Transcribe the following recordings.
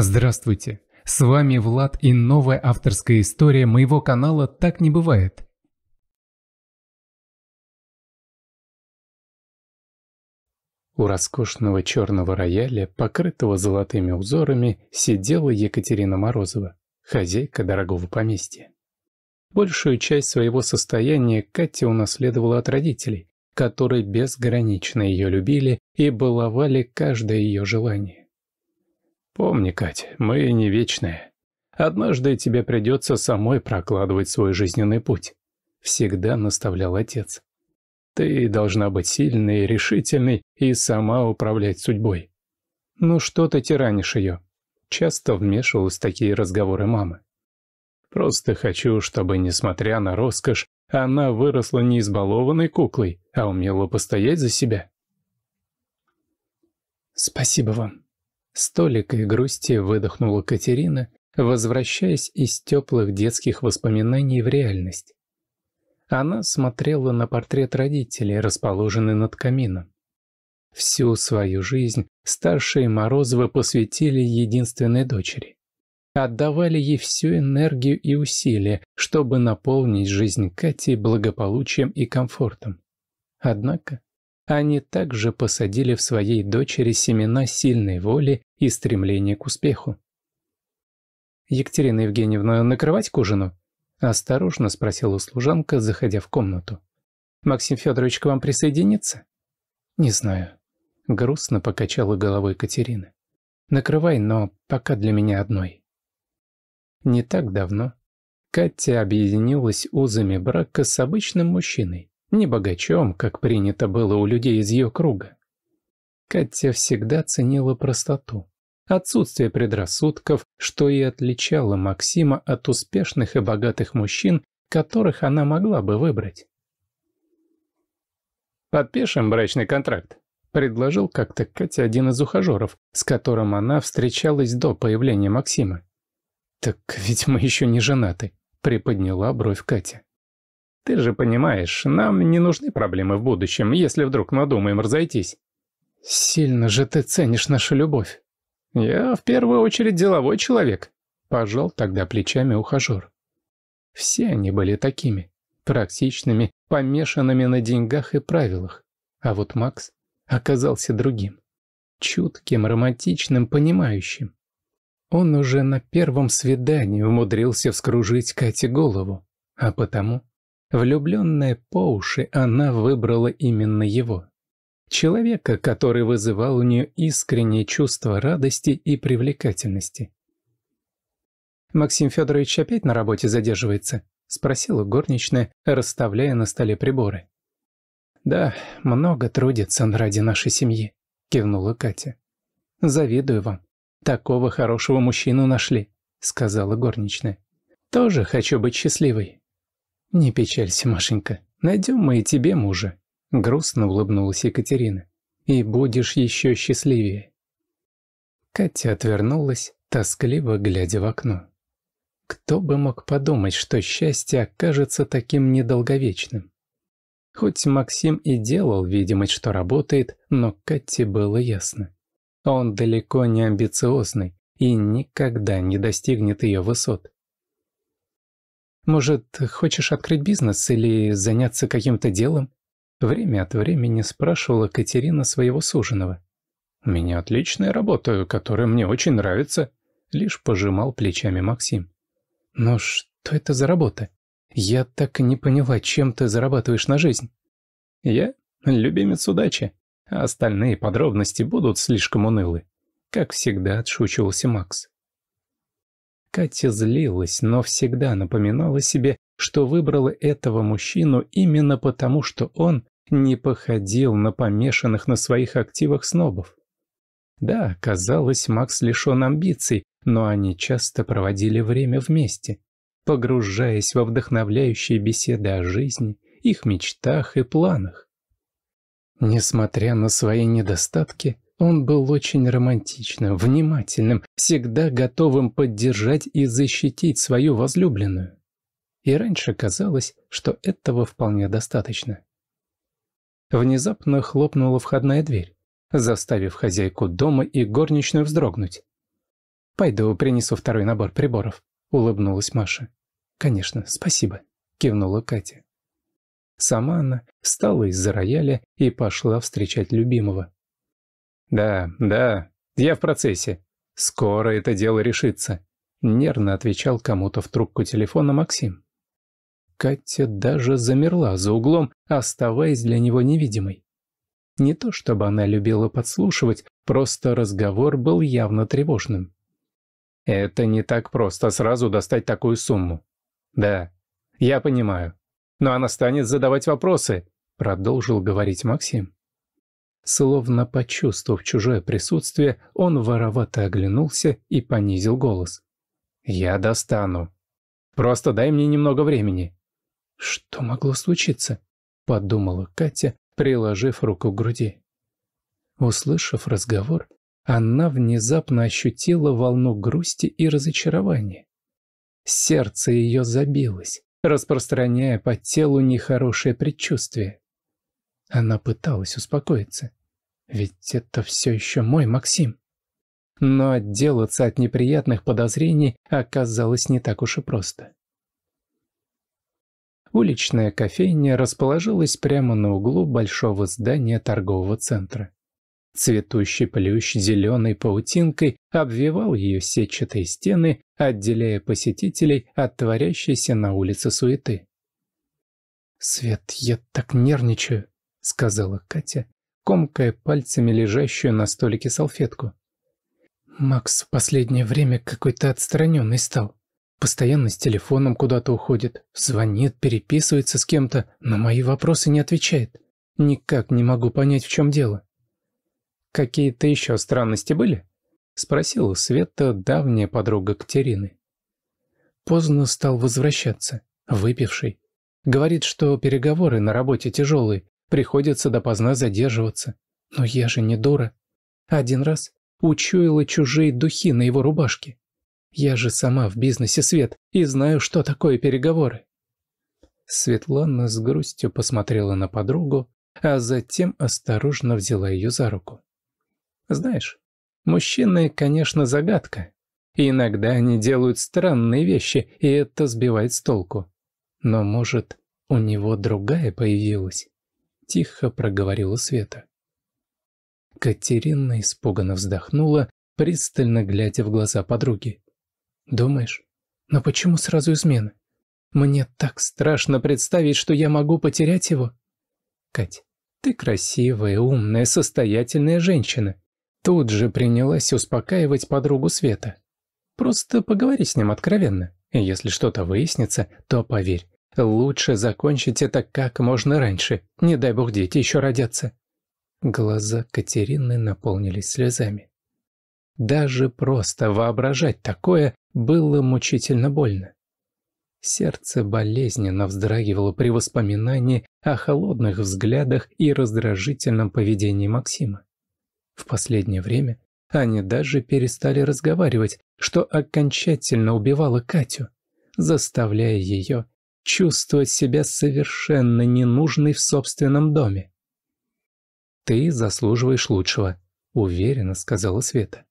Здравствуйте! С вами Влад и новая авторская история моего канала «Так не бывает». У роскошного черного рояля, покрытого золотыми узорами, сидела Екатерина Морозова, хозяйка дорогого поместья. Большую часть своего состояния Катя унаследовала от родителей, которые безгранично ее любили и баловали каждое ее желание. Помни, Кать, мы не вечные. Однажды тебе придется самой прокладывать свой жизненный путь. Всегда наставлял отец. Ты должна быть сильной, решительной и сама управлять судьбой. Ну что ты тиранишь ее? Часто вмешивалась в такие разговоры мамы. Просто хочу, чтобы, несмотря на роскошь, она выросла не избалованной куклой, а умела постоять за себя. «Спасибо вам», с и грусти выдохнула Катерина, возвращаясь из теплых детских воспоминаний в реальность. Она смотрела на портрет родителей, расположенный над камином. Всю свою жизнь старшие Морозовы посвятили единственной дочери. Отдавали ей всю энергию и усилия, чтобы наполнить жизнь Кати благополучием и комфортом. Однако они также посадили в своей дочери семена сильной воли и стремление к успеху. «Екатерина Евгеньевна, накрывать к ужину?» – осторожно спросила служанка, заходя в комнату. «Максим Федорович к вам присоединится?» «Не знаю». Грустно покачала головой Катерина. «Накрывай, но пока для меня одной». Не так давно Катя объединилась узами брака с обычным мужчиной, не богачом, как принято было у людей из ее круга, Катя всегда ценила простоту, отсутствие предрассудков, что и отличало Максима от успешных и богатых мужчин, которых она могла бы выбрать. «Подпишем брачный контракт», — предложил как-то Катя один из ухажеров, с которым она встречалась до появления Максима. «Так ведь мы еще не женаты», — приподняла бровь Катя. «Ты же понимаешь, нам не нужны проблемы в будущем, если вдруг надумаем разойтись». «Сильно же ты ценишь нашу любовь». «Я в первую очередь деловой человек», — пожал тогда плечами ухажер. Все они были такими, практичными, помешанными на деньгах и правилах. А вот Макс оказался другим. Чутким, романтичным, понимающим. Он уже на первом свидании умудрился вскружить Кате голову, а потому, влюбленная по уши, она выбрала именно его. Человека, который вызывал у нее искреннее чувство радости и привлекательности. «Максим Федорович опять на работе задерживается?» – спросила горничная, расставляя на столе приборы. «Да, много трудится ради нашей семьи», – кивнула Катя. «Завидую вам. Такого хорошего мужчину нашли», – сказала горничная. «Тоже хочу быть счастливой». «Не печалься, Машенька. Найдем мы и тебе мужа», Грустно улыбнулась Екатерина. «И будешь еще счастливее». Катя отвернулась, тоскливо глядя в окно. Кто бы мог подумать, что счастье окажется таким недолговечным? Хоть Максим и делал видимость, что работает, но Кате было ясно. Он далеко не амбициозный и никогда не достигнет ее высот. «Может, хочешь открыть бизнес или заняться каким-то делом?» Время от времени спрашивала Катерина своего суженого. «У меня отличная работа, которая мне очень нравится», — лишь пожимал плечами Максим. «Но что это за работа? Я так и не поняла, чем ты зарабатываешь на жизнь». «Я любимец удачи, а остальные подробности будут слишком унылы», — как всегда отшучивался Макс. Катя злилась, но всегда напоминала себе, что выбрала этого мужчину именно потому, что он не походил на помешанных на своих активах снобов. Да, казалось, Макс лишен амбиций, но они часто проводили время вместе, погружаясь во вдохновляющие беседы о жизни, их мечтах и планах. Несмотря на свои недостатки, он был очень романтичным, внимательным, всегда готовым поддержать и защитить свою возлюбленную. И раньше казалось, что этого вполне достаточно внезапно хлопнула входная дверь, заставив хозяйку дома и горничную вздрогнуть. «Пойду принесу второй набор приборов», — улыбнулась Маша. «Конечно, спасибо», — кивнула Катя. Сама она встала из-за рояля и пошла встречать любимого. «Да, да, я в процессе. Скоро это дело решится», — нервно отвечал кому-то в трубку телефона Максим. Катя даже замерла за углом, оставаясь для него невидимой. Не то чтобы она любила подслушивать, просто разговор был явно тревожным. «Это не так просто сразу достать такую сумму». «Да, я понимаю. Но она станет задавать вопросы», — продолжил говорить Максим. Словно почувствовав чужое присутствие, он воровато оглянулся и понизил голос. «Я достану. Просто дай мне немного времени. Что могло случиться? Подумала Катя, приложив руку к груди. Услышав разговор, она внезапно ощутила волну грусти и разочарования. Сердце ее забилось, распространяя по телу нехорошее предчувствие. Она пыталась успокоиться. Ведь это все еще мой Максим. Но отделаться от неприятных подозрений оказалось не так уж и просто. Уличная кофейня расположилась прямо на углу большого здания торгового центра. Цветущий плющ зеленой паутинкой обвивал ее сетчатые стены, отделяя посетителей от творящейся на улице суеты. «Свет, я так нервничаю», — сказала Катя, комкая пальцами лежащую на столике салфетку. «Макс в последнее время какой-то отстраненный стал. Постоянно с телефоном куда-то уходит, звонит, переписывается с кем-то, на мои вопросы не отвечает. Никак не могу понять, в чем дело. «Какие-то еще странности были?» — спросила Света, давняя подруга Катерины. Поздно стал возвращаться, выпивший. Говорит, что переговоры на работе тяжелые, приходится допоздна задерживаться. Но я же не дура. Один раз учуяла чужие духи на его рубашке. Я же сама в бизнесе свет и знаю, что такое переговоры. Светлана с грустью посмотрела на подругу, а затем осторожно взяла ее за руку. Знаешь, мужчины, конечно, загадка. иногда они делают странные вещи, и это сбивает с толку. Но, может, у него другая появилась? Тихо проговорила Света. Катерина испуганно вздохнула, пристально глядя в глаза подруги. Думаешь? Но почему сразу измены? Мне так страшно представить, что я могу потерять его. Кать, ты красивая, умная, состоятельная женщина. Тут же принялась успокаивать подругу Света. Просто поговори с ним откровенно. Если что-то выяснится, то поверь, лучше закончить это как можно раньше. Не дай бог дети еще родятся. Глаза Катерины наполнились слезами. Даже просто воображать такое было мучительно больно. Сердце болезненно вздрагивало при воспоминании о холодных взглядах и раздражительном поведении Максима. В последнее время они даже перестали разговаривать, что окончательно убивало Катю, заставляя ее чувствовать себя совершенно ненужной в собственном доме. «Ты заслуживаешь лучшего», — уверенно сказала Света.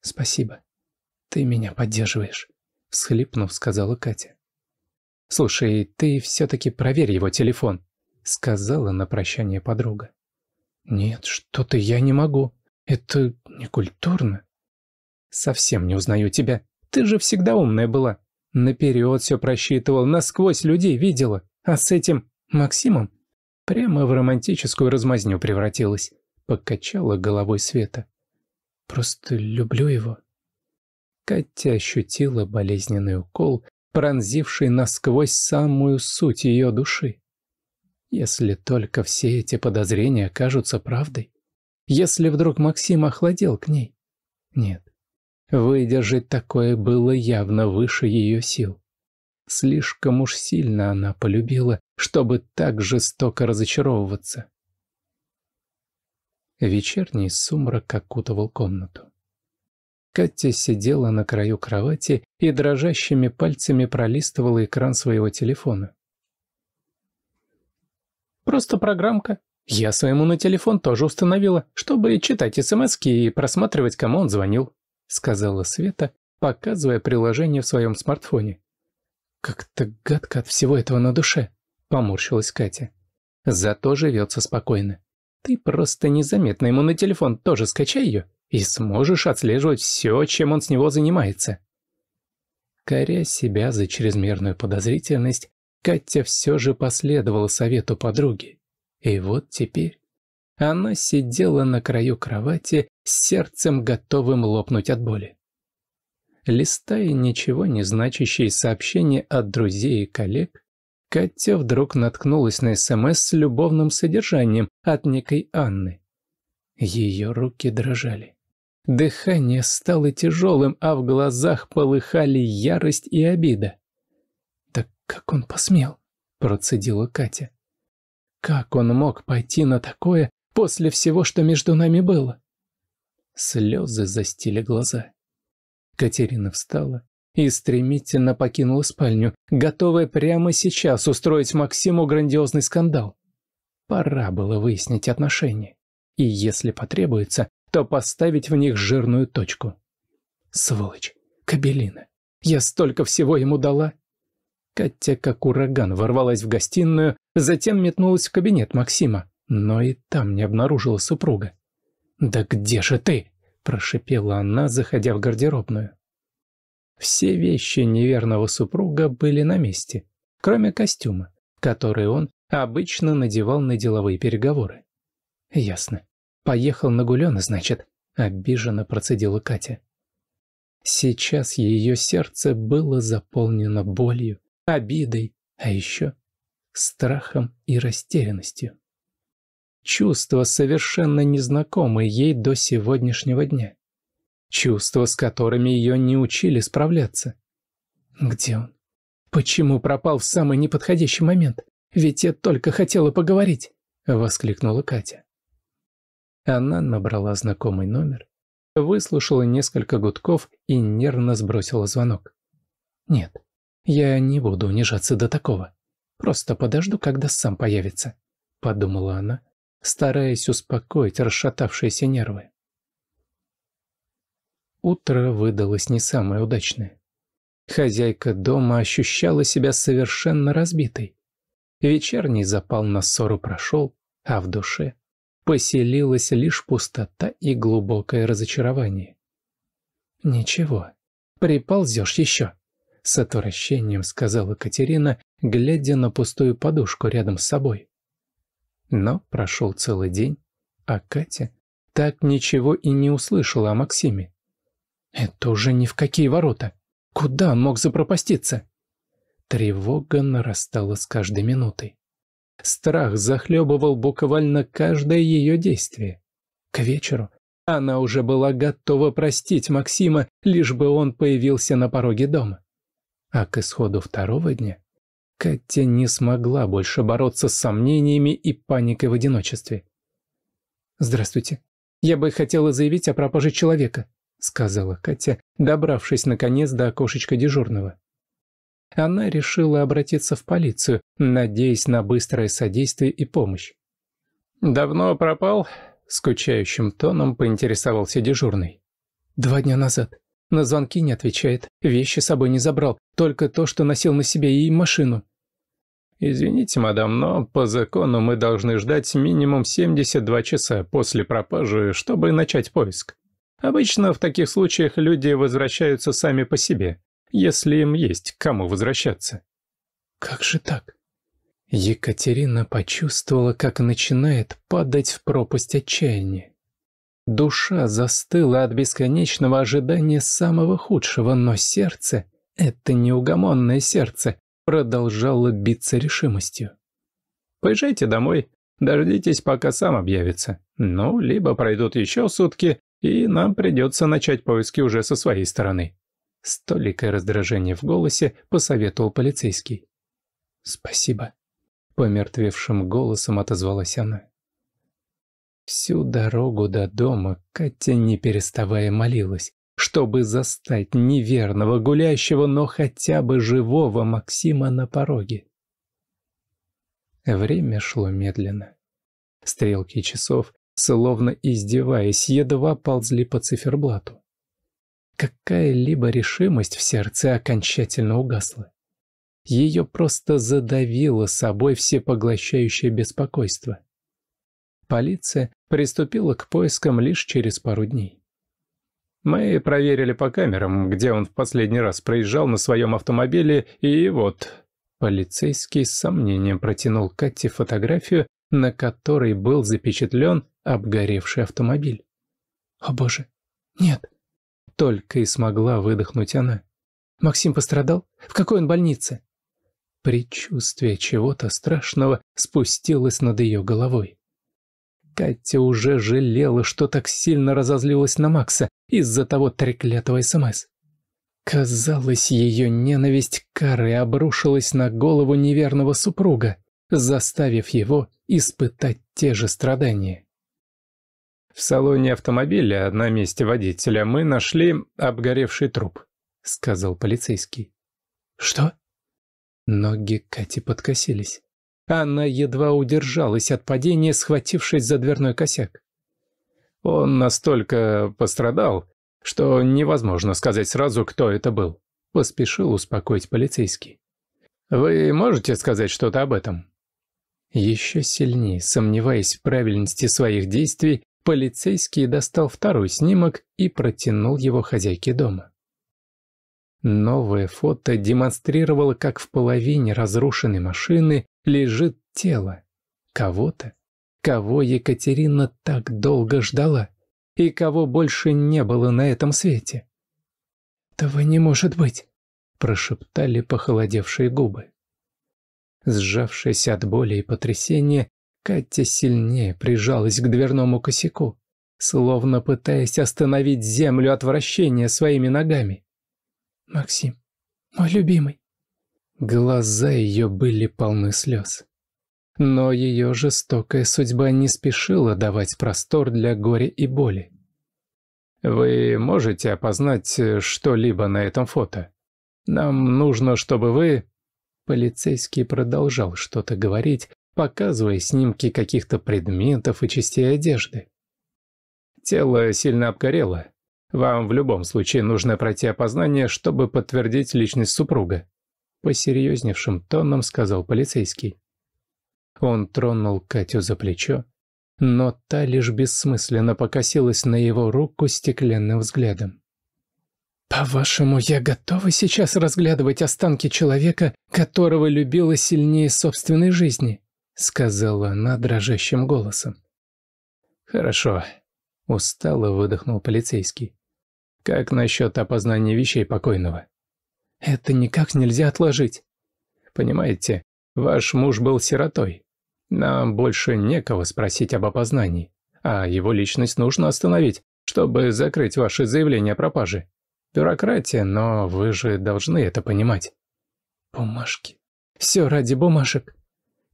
«Спасибо», «Ты меня поддерживаешь», — всхлипнув, сказала Катя. «Слушай, ты все-таки проверь его телефон», — сказала на прощание подруга. «Нет, что ты, я не могу. Это некультурно». «Совсем не узнаю тебя. Ты же всегда умная была. Наперед все просчитывал, насквозь людей видела. А с этим Максимом прямо в романтическую размазню превратилась», — покачала головой Света. «Просто люблю его», Катя ощутила болезненный укол, пронзивший насквозь самую суть ее души. Если только все эти подозрения кажутся правдой, если вдруг Максим охладел к ней. Нет, выдержать такое было явно выше ее сил. Слишком уж сильно она полюбила, чтобы так жестоко разочаровываться. Вечерний сумрак окутывал комнату. Катя сидела на краю кровати и дрожащими пальцами пролистывала экран своего телефона. «Просто программка. Я своему на телефон тоже установила, чтобы читать смс и просматривать, кому он звонил», — сказала Света, показывая приложение в своем смартфоне. «Как-то гадко от всего этого на душе», — поморщилась Катя. «Зато живется спокойно. Ты просто незаметно ему на телефон тоже скачай ее и сможешь отслеживать все, чем он с него занимается. Коря себя за чрезмерную подозрительность, Катя все же последовала совету подруги. И вот теперь она сидела на краю кровати с сердцем готовым лопнуть от боли. Листая ничего не значащие сообщения от друзей и коллег, Катя вдруг наткнулась на СМС с любовным содержанием от некой Анны. Ее руки дрожали. Дыхание стало тяжелым, а в глазах полыхали ярость и обида. «Так как он посмел?» – процедила Катя. «Как он мог пойти на такое после всего, что между нами было?» Слезы застили глаза. Катерина встала и стремительно покинула спальню, готовая прямо сейчас устроить Максиму грандиозный скандал. Пора было выяснить отношения. И если потребуется, то поставить в них жирную точку. Сволочь, кабелина, я столько всего ему дала. Катя, как ураган, ворвалась в гостиную, затем метнулась в кабинет Максима, но и там не обнаружила супруга. «Да где же ты?» – прошипела она, заходя в гардеробную. Все вещи неверного супруга были на месте, кроме костюма, который он обычно надевал на деловые переговоры. Ясно. «Поехал на гулёна, значит», – обиженно процедила Катя. Сейчас ее сердце было заполнено болью, обидой, а еще страхом и растерянностью. Чувство совершенно незнакомое ей до сегодняшнего дня. Чувства, с которыми ее не учили справляться. Где он? Почему пропал в самый неподходящий момент? Ведь я только хотела поговорить, воскликнула Катя. Она набрала знакомый номер, выслушала несколько гудков и нервно сбросила звонок. «Нет, я не буду унижаться до такого. Просто подожду, когда сам появится», — подумала она, стараясь успокоить расшатавшиеся нервы. Утро выдалось не самое удачное. Хозяйка дома ощущала себя совершенно разбитой. Вечерний запал на ссору прошел, а в душе поселилась лишь пустота и глубокое разочарование. «Ничего, приползешь еще», — с отвращением сказала Катерина, глядя на пустую подушку рядом с собой. Но прошел целый день, а Катя так ничего и не услышала о Максиме. Это уже ни в какие ворота. Куда он мог запропаститься? Тревога нарастала с каждой минутой. Страх захлебывал буквально каждое ее действие. К вечеру она уже была готова простить Максима, лишь бы он появился на пороге дома. А к исходу второго дня Катя не смогла больше бороться с сомнениями и паникой в одиночестве. «Здравствуйте. Я бы хотела заявить о пропаже человека», — сказала Катя, добравшись наконец до окошечка дежурного она решила обратиться в полицию, надеясь на быстрое содействие и помощь. «Давно пропал?» – скучающим тоном поинтересовался дежурный. «Два дня назад. На звонки не отвечает, вещи с собой не забрал, только то, что носил на себе и машину». «Извините, мадам, но по закону мы должны ждать минимум 72 часа после пропажи, чтобы начать поиск. Обычно в таких случаях люди возвращаются сами по себе если им есть к кому возвращаться. Как же так? Екатерина почувствовала, как начинает падать в пропасть отчаяния. Душа застыла от бесконечного ожидания самого худшего, но сердце, это неугомонное сердце, продолжало биться решимостью. «Поезжайте домой, дождитесь, пока сам объявится. Ну, либо пройдут еще сутки, и нам придется начать поиски уже со своей стороны». С раздражение в голосе посоветовал полицейский. «Спасибо», — помертвевшим голосом отозвалась она. Всю дорогу до дома Катя не переставая молилась, чтобы застать неверного, гулящего, но хотя бы живого Максима на пороге. Время шло медленно. Стрелки часов, словно издеваясь, едва ползли по циферблату какая-либо решимость в сердце окончательно угасла. Ее просто задавило собой всепоглощающее беспокойство. Полиция приступила к поискам лишь через пару дней. Мы проверили по камерам, где он в последний раз проезжал на своем автомобиле, и вот... Полицейский с сомнением протянул Кате фотографию, на которой был запечатлен обгоревший автомобиль. «О боже, нет!» Только и смогла выдохнуть она. «Максим пострадал? В какой он больнице?» Предчувствие чего-то страшного спустилось над ее головой. Катя уже жалела, что так сильно разозлилась на Макса из-за того треклятого СМС. Казалось, ее ненависть кары обрушилась на голову неверного супруга, заставив его испытать те же страдания. В салоне автомобиля на месте водителя мы нашли обгоревший труп», — сказал полицейский. «Что?» Ноги Кати подкосились. Она едва удержалась от падения, схватившись за дверной косяк. «Он настолько пострадал, что невозможно сказать сразу, кто это был», — поспешил успокоить полицейский. «Вы можете сказать что-то об этом?» Еще сильнее, сомневаясь в правильности своих действий, Полицейский достал второй снимок и протянул его хозяйке дома. Новое фото демонстрировало, как в половине разрушенной машины лежит тело кого-то, кого Екатерина так долго ждала и кого больше не было на этом свете. «Этого не может быть», – прошептали похолодевшие губы. Сжавшись от боли и потрясения, Катя сильнее прижалась к дверному косяку, словно пытаясь остановить землю от вращения своими ногами. «Максим, мой любимый!» Глаза ее были полны слез. Но ее жестокая судьба не спешила давать простор для горя и боли. «Вы можете опознать э, что-либо на этом фото? Нам нужно, чтобы вы...» Полицейский продолжал что-то говорить, показывая снимки каких-то предметов и частей одежды. Тело сильно обгорело. Вам в любом случае нужно пройти опознание, чтобы подтвердить личность супруга. Посерьезневшим тоном сказал полицейский. Он тронул Катю за плечо, но та лишь бессмысленно покосилась на его руку стеклянным взглядом. «По-вашему, я готова сейчас разглядывать останки человека, которого любила сильнее собственной жизни?» сказала она дрожащим голосом. «Хорошо», — устало выдохнул полицейский. «Как насчет опознания вещей покойного?» «Это никак нельзя отложить». «Понимаете, ваш муж был сиротой. Нам больше некого спросить об опознании, а его личность нужно остановить, чтобы закрыть ваше заявление о пропаже. Бюрократия, но вы же должны это понимать». «Бумажки. Все ради бумажек»,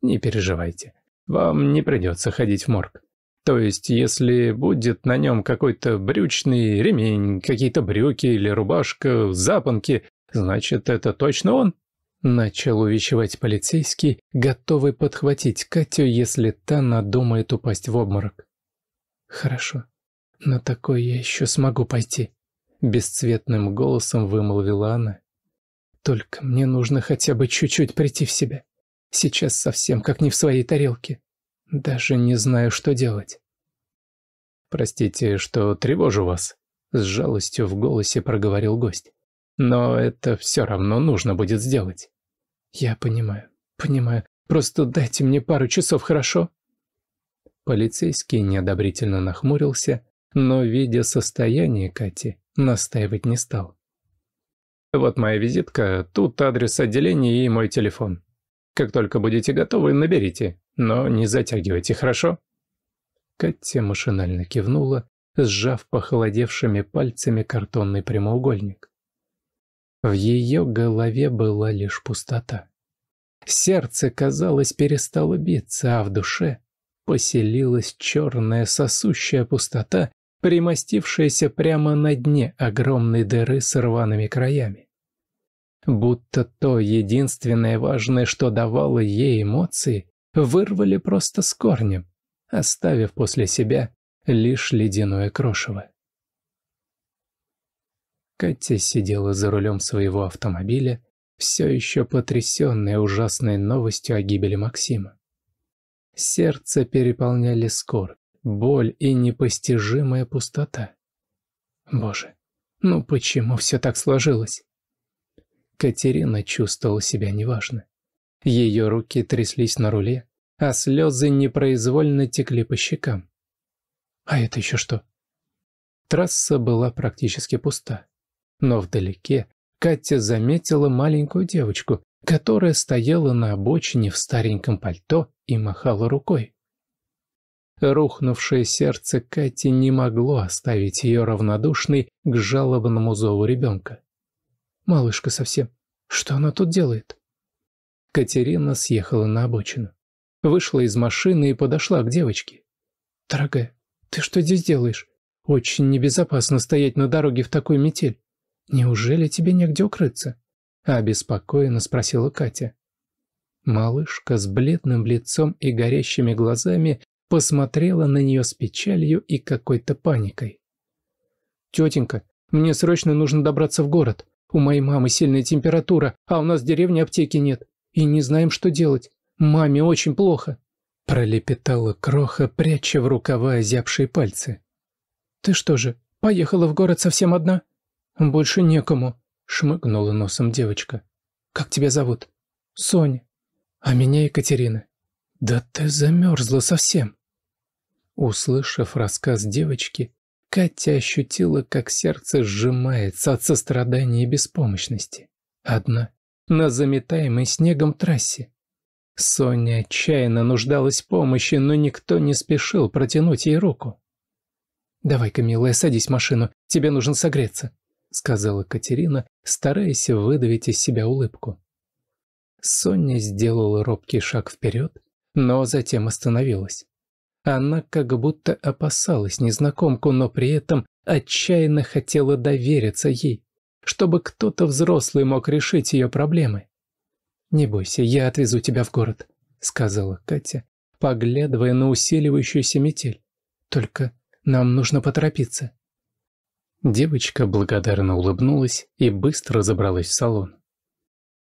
не переживайте. Вам не придется ходить в морг. То есть, если будет на нем какой-то брючный ремень, какие-то брюки или рубашка, запонки, значит, это точно он?» Начал увещевать полицейский, готовый подхватить Катю, если та надумает упасть в обморок. «Хорошо, на такой я еще смогу пойти», — бесцветным голосом вымолвила она. «Только мне нужно хотя бы чуть-чуть прийти в себя». Сейчас совсем как не в своей тарелке. Даже не знаю, что делать. «Простите, что тревожу вас», — с жалостью в голосе проговорил гость. «Но это все равно нужно будет сделать». «Я понимаю, понимаю. Просто дайте мне пару часов, хорошо?» Полицейский неодобрительно нахмурился, но, видя состояние Кати, настаивать не стал. «Вот моя визитка, тут адрес отделения и мой телефон. Как только будете готовы, наберите, но не затягивайте, хорошо?» Катя машинально кивнула, сжав похолодевшими пальцами картонный прямоугольник. В ее голове была лишь пустота. Сердце, казалось, перестало биться, а в душе поселилась черная сосущая пустота, примостившаяся прямо на дне огромной дыры с рваными краями. Будто то единственное важное, что давало ей эмоции, вырвали просто с корнем, оставив после себя лишь ледяное крошево. Катя сидела за рулем своего автомобиля, все еще потрясенная ужасной новостью о гибели Максима. Сердце переполняли скорбь, боль и непостижимая пустота. Боже, ну почему все так сложилось? Катерина чувствовала себя неважно. Ее руки тряслись на руле, а слезы непроизвольно текли по щекам. А это еще что? Трасса была практически пуста. Но вдалеке Катя заметила маленькую девочку, которая стояла на обочине в стареньком пальто и махала рукой. Рухнувшее сердце Кати не могло оставить ее равнодушной к жалобному зову ребенка. Малышка совсем. Что она тут делает?» Катерина съехала на обочину. Вышла из машины и подошла к девочке. «Дорогая, ты что здесь делаешь? Очень небезопасно стоять на дороге в такой метель. Неужели тебе негде укрыться?» Обеспокоенно спросила Катя. Малышка с бледным лицом и горящими глазами посмотрела на нее с печалью и какой-то паникой. «Тетенька, мне срочно нужно добраться в город. У моей мамы сильная температура, а у нас в деревне аптеки нет. И не знаем, что делать. Маме очень плохо». Пролепетала кроха, пряча в рукава озябшие пальцы. «Ты что же, поехала в город совсем одна?» «Больше некому», — шмыгнула носом девочка. «Как тебя зовут?» «Соня». «А меня Екатерина». «Да ты замерзла совсем». Услышав рассказ девочки, Катя ощутила, как сердце сжимается от сострадания и беспомощности. Одна, на заметаемой снегом трассе. Соня отчаянно нуждалась в помощи, но никто не спешил протянуть ей руку. «Давай-ка, милая, садись в машину, тебе нужно согреться», — сказала Катерина, стараясь выдавить из себя улыбку. Соня сделала робкий шаг вперед, но затем остановилась. Она как будто опасалась незнакомку, но при этом отчаянно хотела довериться ей, чтобы кто-то взрослый мог решить ее проблемы. «Не бойся, я отвезу тебя в город», — сказала Катя, поглядывая на усиливающуюся метель. «Только нам нужно поторопиться». Девочка благодарно улыбнулась и быстро забралась в салон.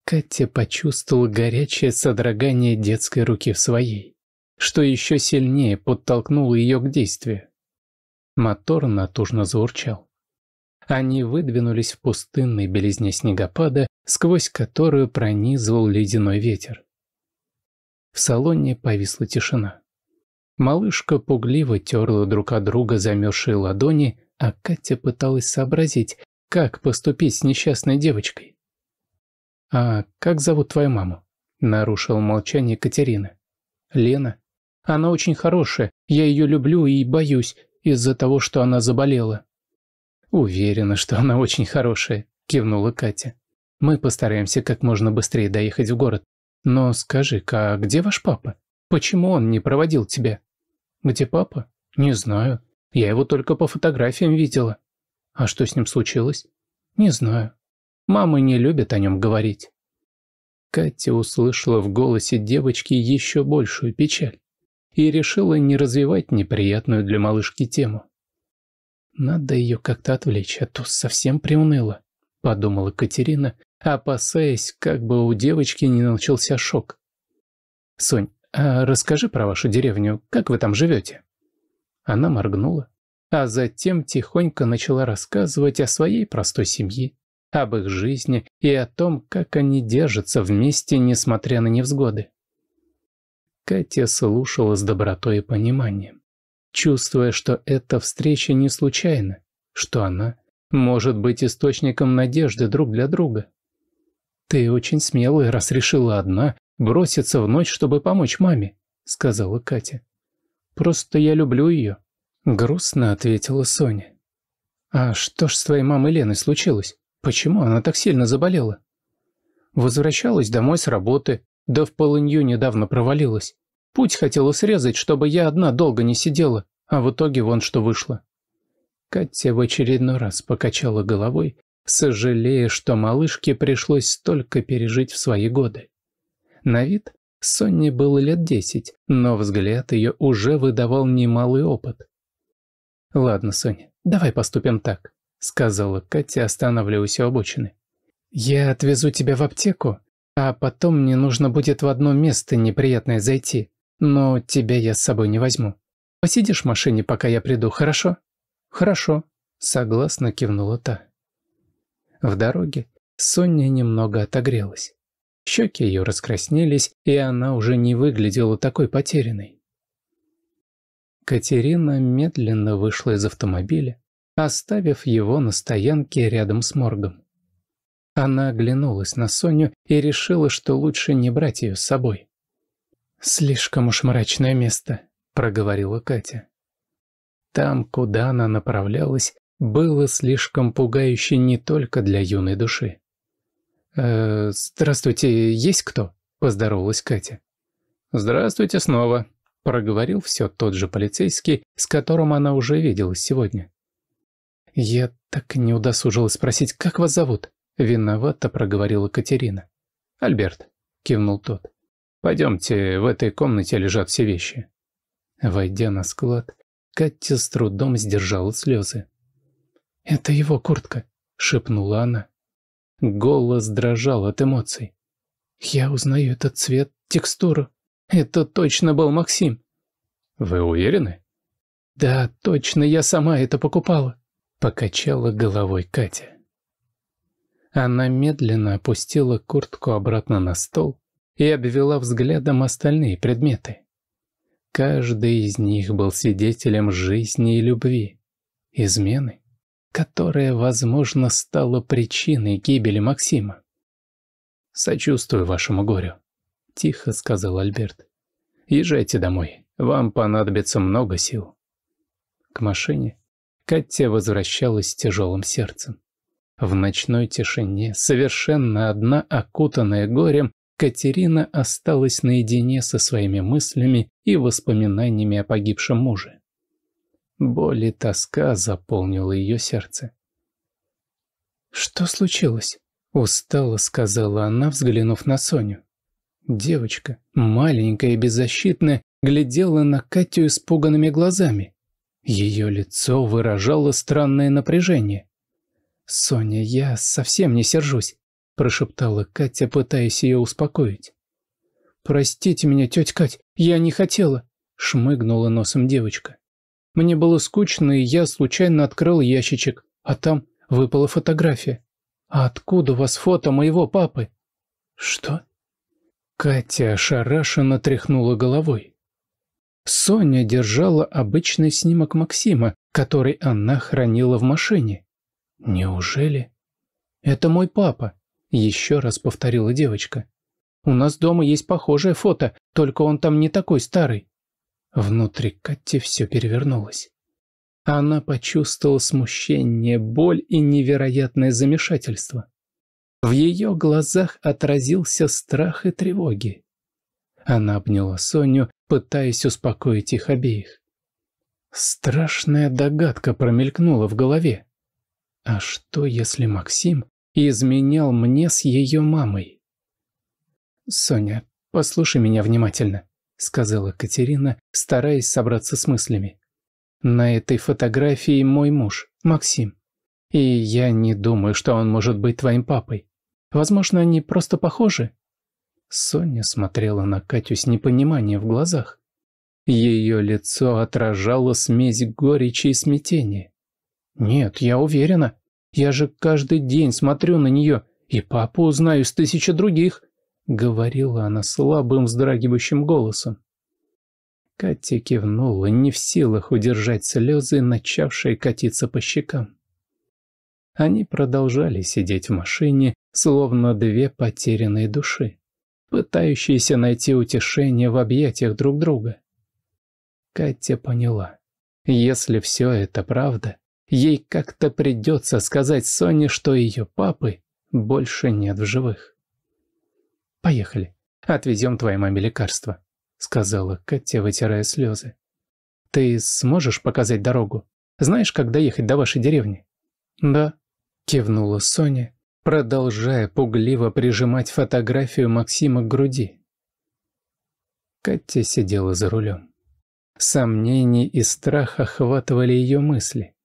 Катя почувствовала горячее содрогание детской руки в своей что еще сильнее подтолкнуло ее к действию. Мотор натужно заурчал. Они выдвинулись в пустынной белизне снегопада, сквозь которую пронизывал ледяной ветер. В салоне повисла тишина. Малышка пугливо терла друг от друга замерзшие ладони, а Катя пыталась сообразить, как поступить с несчастной девочкой. «А как зовут твою маму?» – нарушил молчание Катерина. «Лена?» Она очень хорошая, я ее люблю и боюсь из-за того, что она заболела». «Уверена, что она очень хорошая», – кивнула Катя. «Мы постараемся как можно быстрее доехать в город. Но скажи-ка, где ваш папа? Почему он не проводил тебя?» «Где папа? Не знаю. Я его только по фотографиям видела». «А что с ним случилось?» «Не знаю. Мамы не любят о нем говорить». Катя услышала в голосе девочки еще большую печаль и решила не развивать неприятную для малышки тему. «Надо ее как-то отвлечь, а то совсем приуныла», – подумала Катерина, опасаясь, как бы у девочки не начался шок. «Сонь, а расскажи про вашу деревню, как вы там живете?» Она моргнула, а затем тихонько начала рассказывать о своей простой семье, об их жизни и о том, как они держатся вместе, несмотря на невзгоды. Катя слушала с добротой и пониманием, чувствуя, что эта встреча не случайна, что она может быть источником надежды друг для друга. «Ты очень смелая, раз решила одна броситься в ночь, чтобы помочь маме», — сказала Катя. «Просто я люблю ее», — грустно ответила Соня. «А что ж с твоей мамой Леной случилось? Почему она так сильно заболела?» Возвращалась домой с работы, да в полынью недавно провалилась. Путь хотела срезать, чтобы я одна долго не сидела, а в итоге вон что вышло. Катя в очередной раз покачала головой, сожалея, что малышке пришлось столько пережить в свои годы. На вид Сонне было лет десять, но взгляд ее уже выдавал немалый опыт. «Ладно, Соня, давай поступим так», — сказала Катя, останавливаясь у обочины. «Я отвезу тебя в аптеку, а потом мне нужно будет в одно место неприятное зайти, но тебя я с собой не возьму. Посидишь в машине, пока я приду, хорошо?» «Хорошо», — согласно кивнула та. В дороге Соня немного отогрелась. Щеки ее раскраснелись, и она уже не выглядела такой потерянной. Катерина медленно вышла из автомобиля, оставив его на стоянке рядом с моргом. Она оглянулась на Соню и решила, что лучше не брать ее с собой. «Слишком уж мрачное место», — проговорила Катя. Там, куда она направлялась, было слишком пугающе не только для юной души. «Э, «Здравствуйте, есть кто?» – поздоровалась Катя. «Здравствуйте снова», – проговорил все тот же полицейский, с которым она уже виделась сегодня. «Я так и не удосужилась спросить, как вас зовут?» Виновато проговорила Катерина. «Альберт», — кивнул тот, — «пойдемте, в этой комнате лежат все вещи». Войдя на склад, Катя с трудом сдержала слезы. «Это его куртка», — шепнула она. Голос дрожал от эмоций. «Я узнаю этот цвет, текстуру. Это точно был Максим». «Вы уверены?» «Да, точно, я сама это покупала», — покачала головой Катя. Она медленно опустила куртку обратно на стол и обвела взглядом остальные предметы. Каждый из них был свидетелем жизни и любви, измены, которая, возможно, стала причиной гибели Максима. «Сочувствую вашему горю», — тихо сказал Альберт. «Езжайте домой, вам понадобится много сил». К машине Катя возвращалась с тяжелым сердцем. В ночной тишине, совершенно одна, окутанная горем, Катерина осталась наедине со своими мыслями и воспоминаниями о погибшем муже. Боль и тоска заполнила ее сердце. «Что случилось?» – устало сказала она, взглянув на Соню. Девочка, маленькая и беззащитная, глядела на Катю испуганными глазами. Ее лицо выражало странное напряжение. «Соня, я совсем не сержусь», – прошептала Катя, пытаясь ее успокоить. «Простите меня, тетя Кать, я не хотела», – шмыгнула носом девочка. «Мне было скучно, и я случайно открыл ящичек, а там выпала фотография. А откуда у вас фото моего папы?» «Что?» Катя ошарашенно тряхнула головой. Соня держала обычный снимок Максима, который она хранила в машине. «Неужели?» «Это мой папа», – еще раз повторила девочка. «У нас дома есть похожее фото, только он там не такой старый». Внутри Катти все перевернулось. Она почувствовала смущение, боль и невероятное замешательство. В ее глазах отразился страх и тревоги. Она обняла Соню, пытаясь успокоить их обеих. Страшная догадка промелькнула в голове. А что, если Максим изменял мне с ее мамой? «Соня, послушай меня внимательно», — сказала Катерина, стараясь собраться с мыслями. «На этой фотографии мой муж, Максим. И я не думаю, что он может быть твоим папой. Возможно, они просто похожи?» Соня смотрела на Катю с непониманием в глазах. Ее лицо отражало смесь горечи и смятения. «Нет, я уверена. Я же каждый день смотрю на нее, и папу узнаю с тысячи других», — говорила она слабым, вздрагивающим голосом. Катя кивнула, не в силах удержать слезы, начавшие катиться по щекам. Они продолжали сидеть в машине, словно две потерянные души, пытающиеся найти утешение в объятиях друг друга. Катя поняла, если все это правда, Ей как-то придется сказать Соне, что ее папы больше нет в живых. «Поехали, отвезем твоей маме лекарство», — сказала Катя, вытирая слезы. «Ты сможешь показать дорогу? Знаешь, как доехать до вашей деревни?» «Да», — кивнула Соня, продолжая пугливо прижимать фотографию Максима к груди. Катя сидела за рулем. Сомнения и страх охватывали ее мысли.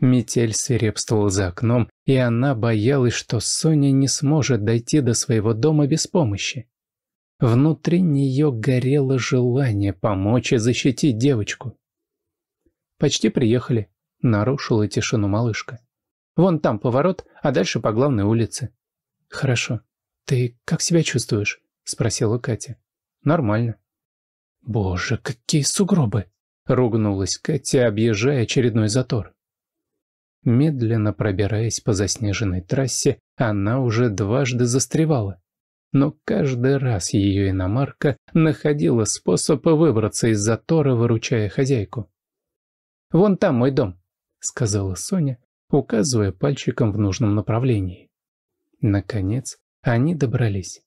Метель свирепствовала за окном, и она боялась, что Соня не сможет дойти до своего дома без помощи. Внутри нее горело желание помочь и защитить девочку. «Почти приехали», — нарушила тишину малышка. «Вон там поворот, а дальше по главной улице». «Хорошо. Ты как себя чувствуешь?» — спросила Катя. «Нормально». «Боже, какие сугробы!» — ругнулась Катя, объезжая очередной затор. Медленно пробираясь по заснеженной трассе, она уже дважды застревала. Но каждый раз ее иномарка находила способ выбраться из затора, выручая хозяйку. «Вон там мой дом», — сказала Соня, указывая пальчиком в нужном направлении. Наконец, они добрались.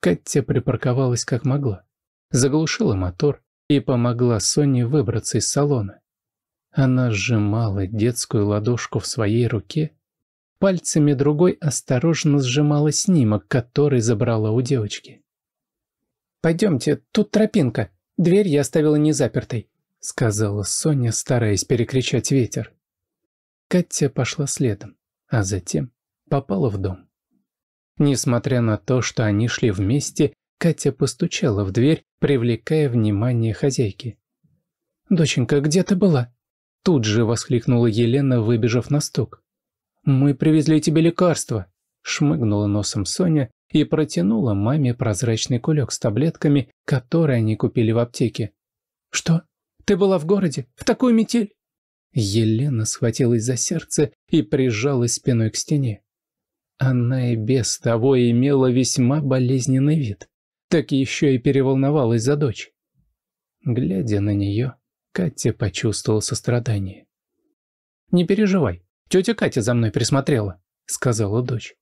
Катя припарковалась как могла, заглушила мотор и помогла Соне выбраться из салона. Она сжимала детскую ладошку в своей руке, пальцами другой осторожно сжимала снимок, который забрала у девочки. «Пойдемте, тут тропинка, дверь я оставила незапертой», — сказала Соня, стараясь перекричать ветер. Катя пошла следом, а затем попала в дом. Несмотря на то, что они шли вместе, Катя постучала в дверь, привлекая внимание хозяйки. «Доченька, где ты была?» Тут же воскликнула Елена, выбежав на стук. «Мы привезли тебе лекарство!» Шмыгнула носом Соня и протянула маме прозрачный кулек с таблетками, которые они купили в аптеке. «Что? Ты была в городе? В такую метель?» Елена схватилась за сердце и прижалась спиной к стене. Она и без того имела весьма болезненный вид, так еще и переволновалась за дочь. Глядя на нее, Катя почувствовала сострадание. «Не переживай, тетя Катя за мной присмотрела», — сказала дочь.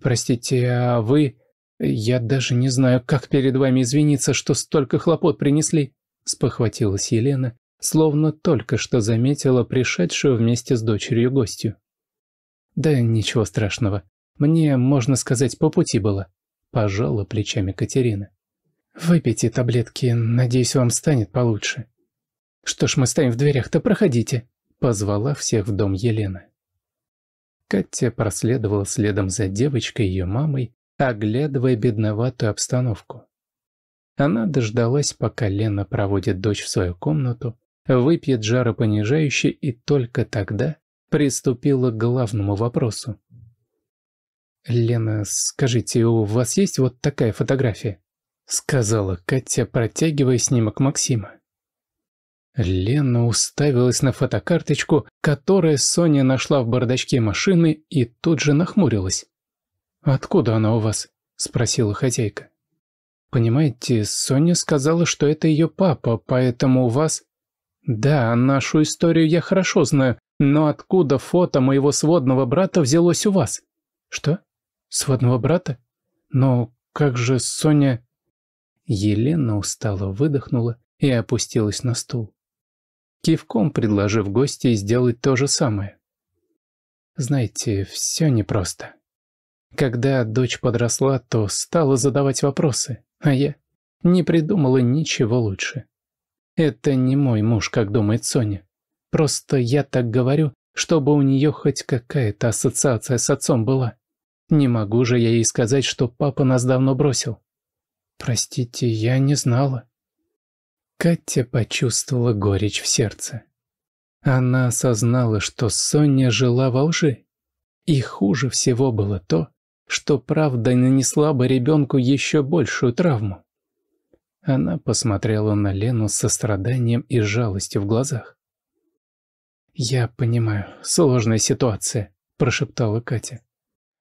«Простите, а вы...» «Я даже не знаю, как перед вами извиниться, что столько хлопот принесли», — спохватилась Елена, словно только что заметила пришедшую вместе с дочерью гостью. «Да ничего страшного. Мне, можно сказать, по пути было», – пожала плечами Катерина. «Выпейте таблетки, надеюсь, вам станет получше». «Что ж мы стоим в дверях-то, проходите!» – позвала всех в дом Елена. Катя проследовала следом за девочкой и ее мамой, оглядывая бедноватую обстановку. Она дождалась, пока Лена проводит дочь в свою комнату, выпьет жаропонижающий и только тогда приступила к главному вопросу. «Лена, скажите, у вас есть вот такая фотография?» — сказала Катя, протягивая снимок Максима. Лена уставилась на фотокарточку, которую Соня нашла в бардачке машины и тут же нахмурилась. «Откуда она у вас?» – спросила хозяйка. «Понимаете, Соня сказала, что это ее папа, поэтому у вас...» «Да, нашу историю я хорошо знаю, но откуда фото моего сводного брата взялось у вас?» «Что? Сводного брата? Но как же Соня...» Елена устало выдохнула и опустилась на стул кивком предложив гостей сделать то же самое. Знаете, все непросто. Когда дочь подросла, то стала задавать вопросы, а я не придумала ничего лучше. Это не мой муж, как думает Соня. Просто я так говорю, чтобы у нее хоть какая-то ассоциация с отцом была. Не могу же я ей сказать, что папа нас давно бросил. Простите, я не знала. Катя почувствовала горечь в сердце. Она осознала, что Соня жила во лжи. И хуже всего было то, что правда нанесла бы ребенку еще большую травму. Она посмотрела на Лену с состраданием и жалостью в глазах. «Я понимаю, сложная ситуация», – прошептала Катя.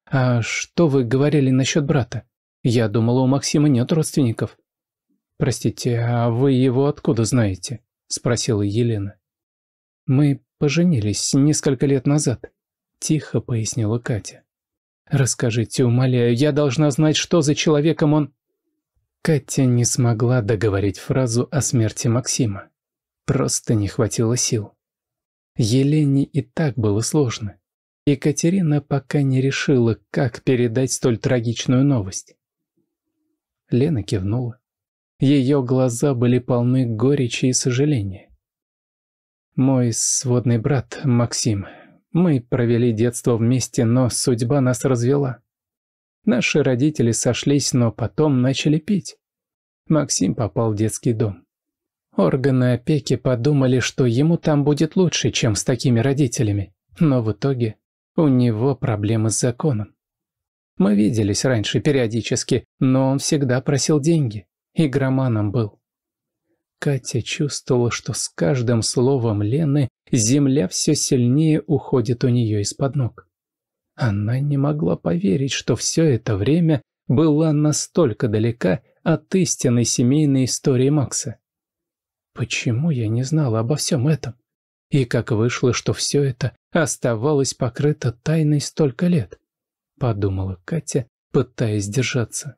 «А что вы говорили насчет брата? Я думала, у Максима нет родственников». «Простите, а вы его откуда знаете?» – спросила Елена. «Мы поженились несколько лет назад», – тихо пояснила Катя. «Расскажите, умоляю, я должна знать, что за человеком он...» Катя не смогла договорить фразу о смерти Максима. Просто не хватило сил. Елене и так было сложно. Екатерина пока не решила, как передать столь трагичную новость. Лена кивнула. Ее глаза были полны горечи и сожаления. «Мой сводный брат, Максим, мы провели детство вместе, но судьба нас развела. Наши родители сошлись, но потом начали пить. Максим попал в детский дом. Органы опеки подумали, что ему там будет лучше, чем с такими родителями, но в итоге у него проблемы с законом. Мы виделись раньше периодически, но он всегда просил деньги игроманом был. Катя чувствовала, что с каждым словом Лены земля все сильнее уходит у нее из-под ног. Она не могла поверить, что все это время была настолько далека от истинной семейной истории Макса. Почему я не знала обо всем этом? И как вышло, что все это оставалось покрыто тайной столько лет? Подумала Катя, пытаясь держаться.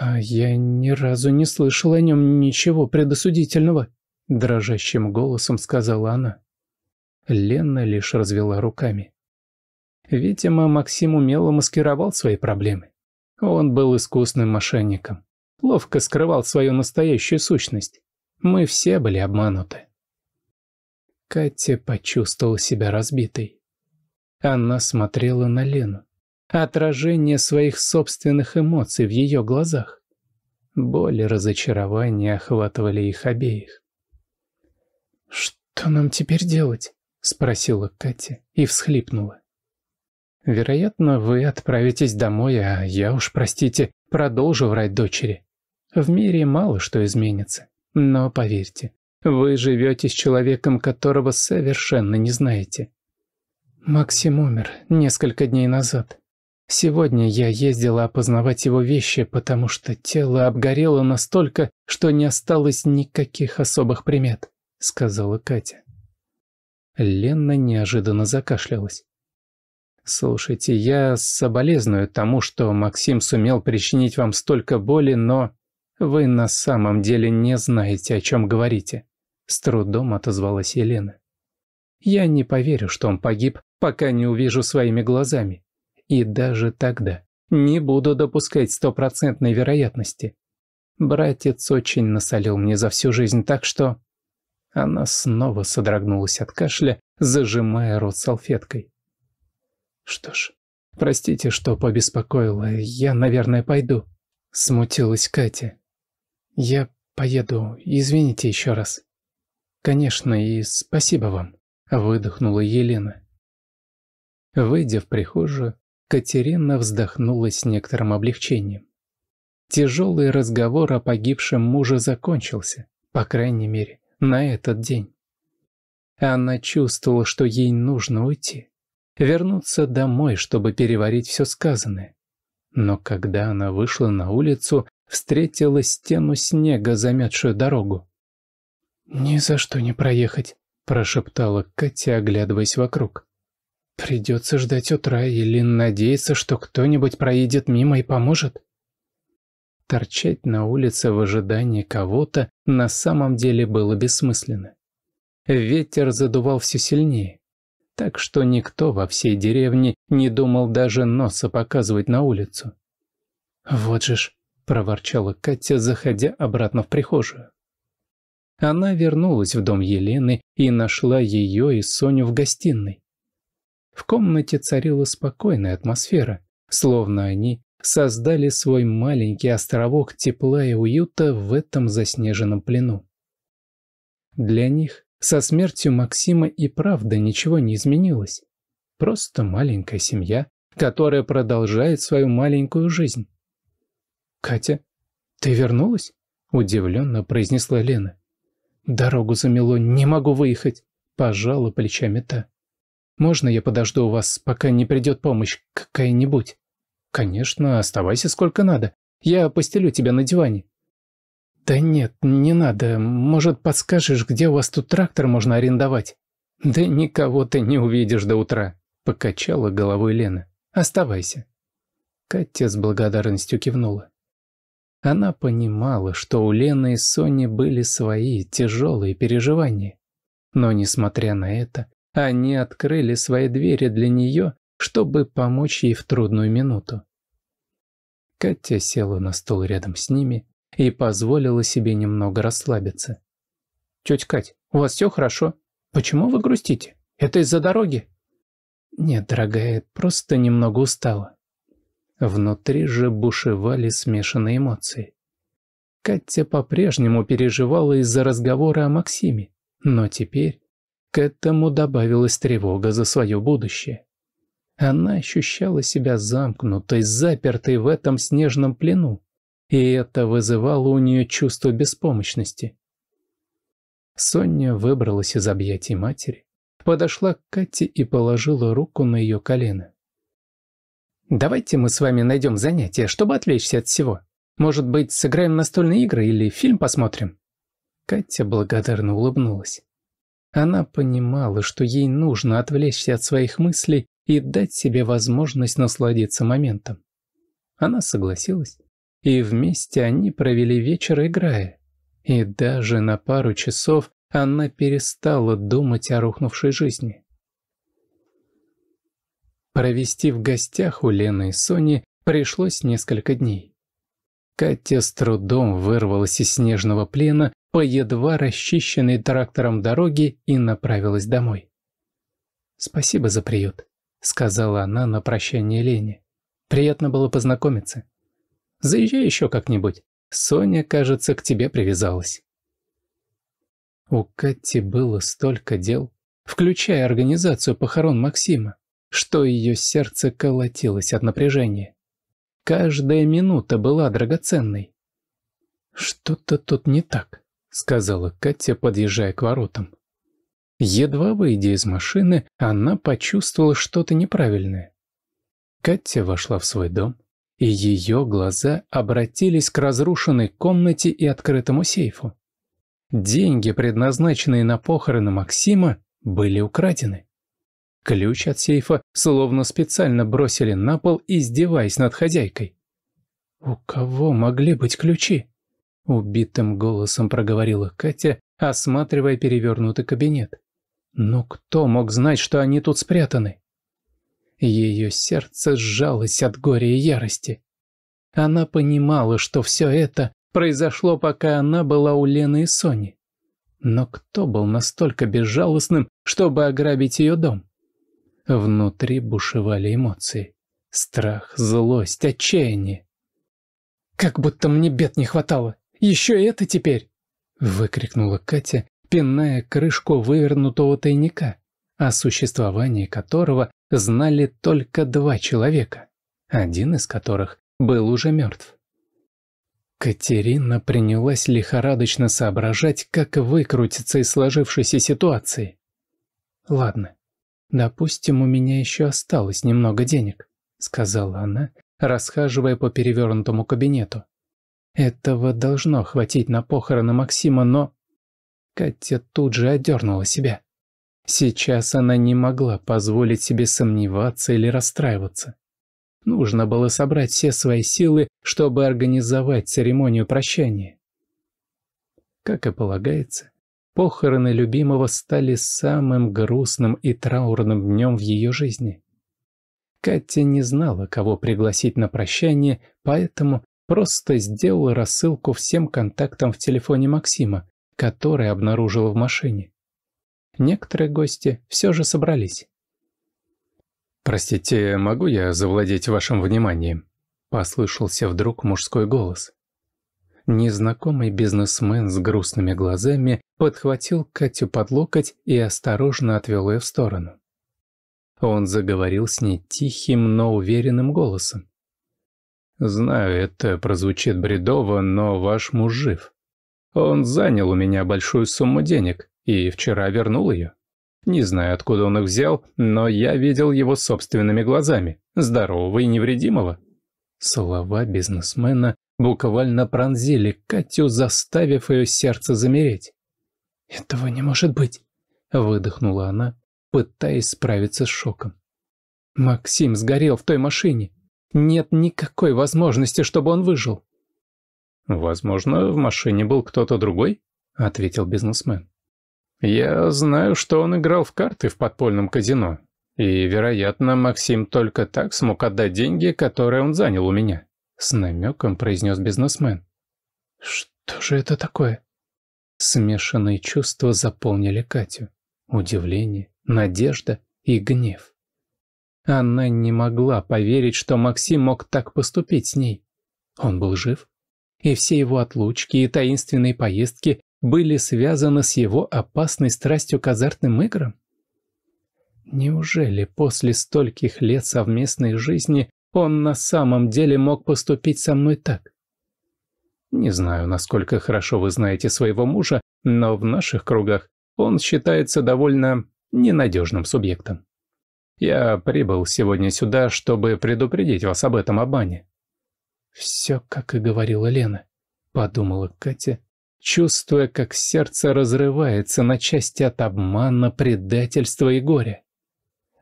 А я ни разу не слышал о нем ничего предосудительного», – дрожащим голосом сказала она. Лена лишь развела руками. Видимо, Максим умело маскировал свои проблемы. Он был искусным мошенником. Ловко скрывал свою настоящую сущность. Мы все были обмануты. Катя почувствовала себя разбитой. Она смотрела на Лену отражение своих собственных эмоций в ее глазах. Боль и разочарование охватывали их обеих. «Что нам теперь делать?» — спросила Катя и всхлипнула. «Вероятно, вы отправитесь домой, а я уж, простите, продолжу врать дочери. В мире мало что изменится, но поверьте, вы живете с человеком, которого совершенно не знаете. Максим умер несколько дней назад. Сегодня я ездила опознавать его вещи, потому что тело обгорело настолько, что не осталось никаких особых примет», — сказала Катя. Лена неожиданно закашлялась. «Слушайте, я соболезную тому, что Максим сумел причинить вам столько боли, но вы на самом деле не знаете, о чем говорите», — с трудом отозвалась Елена. «Я не поверю, что он погиб, пока не увижу своими глазами. И даже тогда не буду допускать стопроцентной вероятности. Братец очень насолил мне за всю жизнь, так что... Она снова содрогнулась от кашля, зажимая рот салфеткой. «Что ж, простите, что побеспокоила. Я, наверное, пойду», — смутилась Катя. «Я поеду. Извините еще раз». «Конечно, и спасибо вам», — выдохнула Елена. Выйдя в прихожую, Катерина вздохнула с некоторым облегчением. Тяжелый разговор о погибшем муже закончился, по крайней мере, на этот день. Она чувствовала, что ей нужно уйти, вернуться домой, чтобы переварить все сказанное. Но когда она вышла на улицу, встретила стену снега, заметшую дорогу. «Ни за что не проехать», – прошептала Катя, оглядываясь вокруг. Придется ждать утра или надеяться, что кто-нибудь проедет мимо и поможет. Торчать на улице в ожидании кого-то на самом деле было бессмысленно. Ветер задувал все сильнее, так что никто во всей деревне не думал даже носа показывать на улицу. «Вот же ж», — проворчала Катя, заходя обратно в прихожую. Она вернулась в дом Елены и нашла ее и Соню в гостиной. В комнате царила спокойная атмосфера, словно они создали свой маленький островок тепла и уюта в этом заснеженном плену. Для них со смертью Максима и правда ничего не изменилось. Просто маленькая семья, которая продолжает свою маленькую жизнь. «Катя, ты вернулась?» – удивленно произнесла Лена. «Дорогу замело, не могу выехать», – пожала плечами та. Можно я подожду у вас, пока не придет помощь какая-нибудь? Конечно, оставайся сколько надо. Я постелю тебя на диване. Да нет, не надо. Может, подскажешь, где у вас тут трактор можно арендовать? Да никого ты не увидишь до утра, покачала головой Лена. Оставайся. Катя с благодарностью кивнула. Она понимала, что у Лены и Сони были свои тяжелые переживания. Но, несмотря на это, они открыли свои двери для нее, чтобы помочь ей в трудную минуту. Катя села на стол рядом с ними и позволила себе немного расслабиться. «Тетя Кать, у вас все хорошо? Почему вы грустите? Это из-за дороги?» «Нет, дорогая, просто немного устала». Внутри же бушевали смешанные эмоции. Катя по-прежнему переживала из-за разговора о Максиме, но теперь к этому добавилась тревога за свое будущее. Она ощущала себя замкнутой, запертой в этом снежном плену, и это вызывало у нее чувство беспомощности. Соня выбралась из объятий матери, подошла к Кате и положила руку на ее колено. «Давайте мы с вами найдем занятие, чтобы отвлечься от всего. Может быть, сыграем настольные игры или фильм посмотрим?» Катя благодарно улыбнулась. Она понимала, что ей нужно отвлечься от своих мыслей и дать себе возможность насладиться моментом. Она согласилась, и вместе они провели вечер, играя. И даже на пару часов она перестала думать о рухнувшей жизни. Провести в гостях у Лены и Сони пришлось несколько дней. Катя с трудом вырвалась из снежного плена по едва расчищенной трактором дороге и направилась домой. «Спасибо за приют», — сказала она на прощание Лене. «Приятно было познакомиться. Заезжай еще как-нибудь. Соня, кажется, к тебе привязалась». У Кати было столько дел, включая организацию похорон Максима, что ее сердце колотилось от напряжения. Каждая минута была драгоценной. Что-то тут не так. — сказала Катя, подъезжая к воротам. Едва выйдя из машины, она почувствовала что-то неправильное. Катя вошла в свой дом, и ее глаза обратились к разрушенной комнате и открытому сейфу. Деньги, предназначенные на похороны Максима, были украдены. Ключ от сейфа словно специально бросили на пол, издеваясь над хозяйкой. «У кого могли быть ключи?» Убитым голосом проговорила Катя, осматривая перевернутый кабинет. Но «Ну кто мог знать, что они тут спрятаны? Ее сердце сжалось от горя и ярости. Она понимала, что все это произошло, пока она была у Лены и Сони. Но кто был настолько безжалостным, чтобы ограбить ее дом? Внутри бушевали эмоции. Страх, злость, отчаяние. «Как будто мне бед не хватало!» Еще это теперь!» — выкрикнула Катя, пиная крышку вывернутого тайника, о существовании которого знали только два человека, один из которых был уже мертв. Катерина принялась лихорадочно соображать, как выкрутиться из сложившейся ситуации. «Ладно, допустим, у меня еще осталось немного денег», — сказала она, расхаживая по перевернутому кабинету. Этого должно хватить на похороны Максима, но... Катя тут же одернула себя. Сейчас она не могла позволить себе сомневаться или расстраиваться. Нужно было собрать все свои силы, чтобы организовать церемонию прощания. Как и полагается, похороны любимого стали самым грустным и траурным днем в ее жизни. Катя не знала, кого пригласить на прощание, поэтому Просто сделал рассылку всем контактам в телефоне Максима, который обнаружил в машине. Некоторые гости все же собрались. «Простите, могу я завладеть вашим вниманием?» – послышался вдруг мужской голос. Незнакомый бизнесмен с грустными глазами подхватил Катю под локоть и осторожно отвел ее в сторону. Он заговорил с ней тихим, но уверенным голосом. Знаю, это прозвучит бредово, но ваш муж жив. Он занял у меня большую сумму денег и вчера вернул ее. Не знаю, откуда он их взял, но я видел его собственными глазами, здорового и невредимого. Слова бизнесмена буквально пронзили Катю, заставив ее сердце замереть. «Этого не может быть», — выдохнула она, пытаясь справиться с шоком. «Максим сгорел в той машине. Нет никакой возможности, чтобы он выжил». «Возможно, в машине был кто-то другой», — ответил бизнесмен. «Я знаю, что он играл в карты в подпольном казино, и, вероятно, Максим только так смог отдать деньги, которые он занял у меня», — с намеком произнес бизнесмен. «Что же это такое?» Смешанные чувства заполнили Катю. Удивление, надежда и гнев. Она не могла поверить, что Максим мог так поступить с ней. Он был жив, и все его отлучки и таинственные поездки были связаны с его опасной страстью к азартным играм. Неужели после стольких лет совместной жизни он на самом деле мог поступить со мной так? Не знаю, насколько хорошо вы знаете своего мужа, но в наших кругах он считается довольно ненадежным субъектом. Я прибыл сегодня сюда, чтобы предупредить вас об этом обмане». «Все, как и говорила Лена», — подумала Катя, чувствуя, как сердце разрывается на части от обмана, предательства и горя.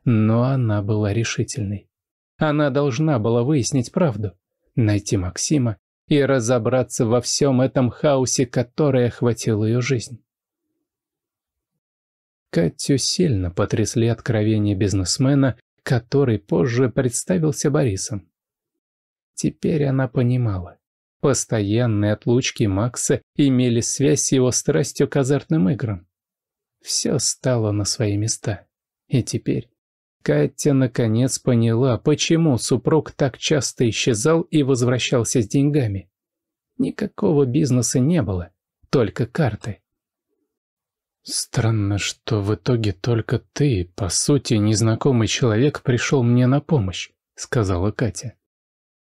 Но она была решительной. Она должна была выяснить правду, найти Максима и разобраться во всем этом хаосе, который охватил ее жизнь. Катю сильно потрясли откровения бизнесмена, который позже представился Борисом. Теперь она понимала. Постоянные отлучки Макса имели связь с его страстью к азартным играм. Все стало на свои места. И теперь Катя наконец поняла, почему супруг так часто исчезал и возвращался с деньгами. Никакого бизнеса не было, только карты. Странно, что в итоге только ты, по сути, незнакомый человек, пришел мне на помощь, сказала Катя.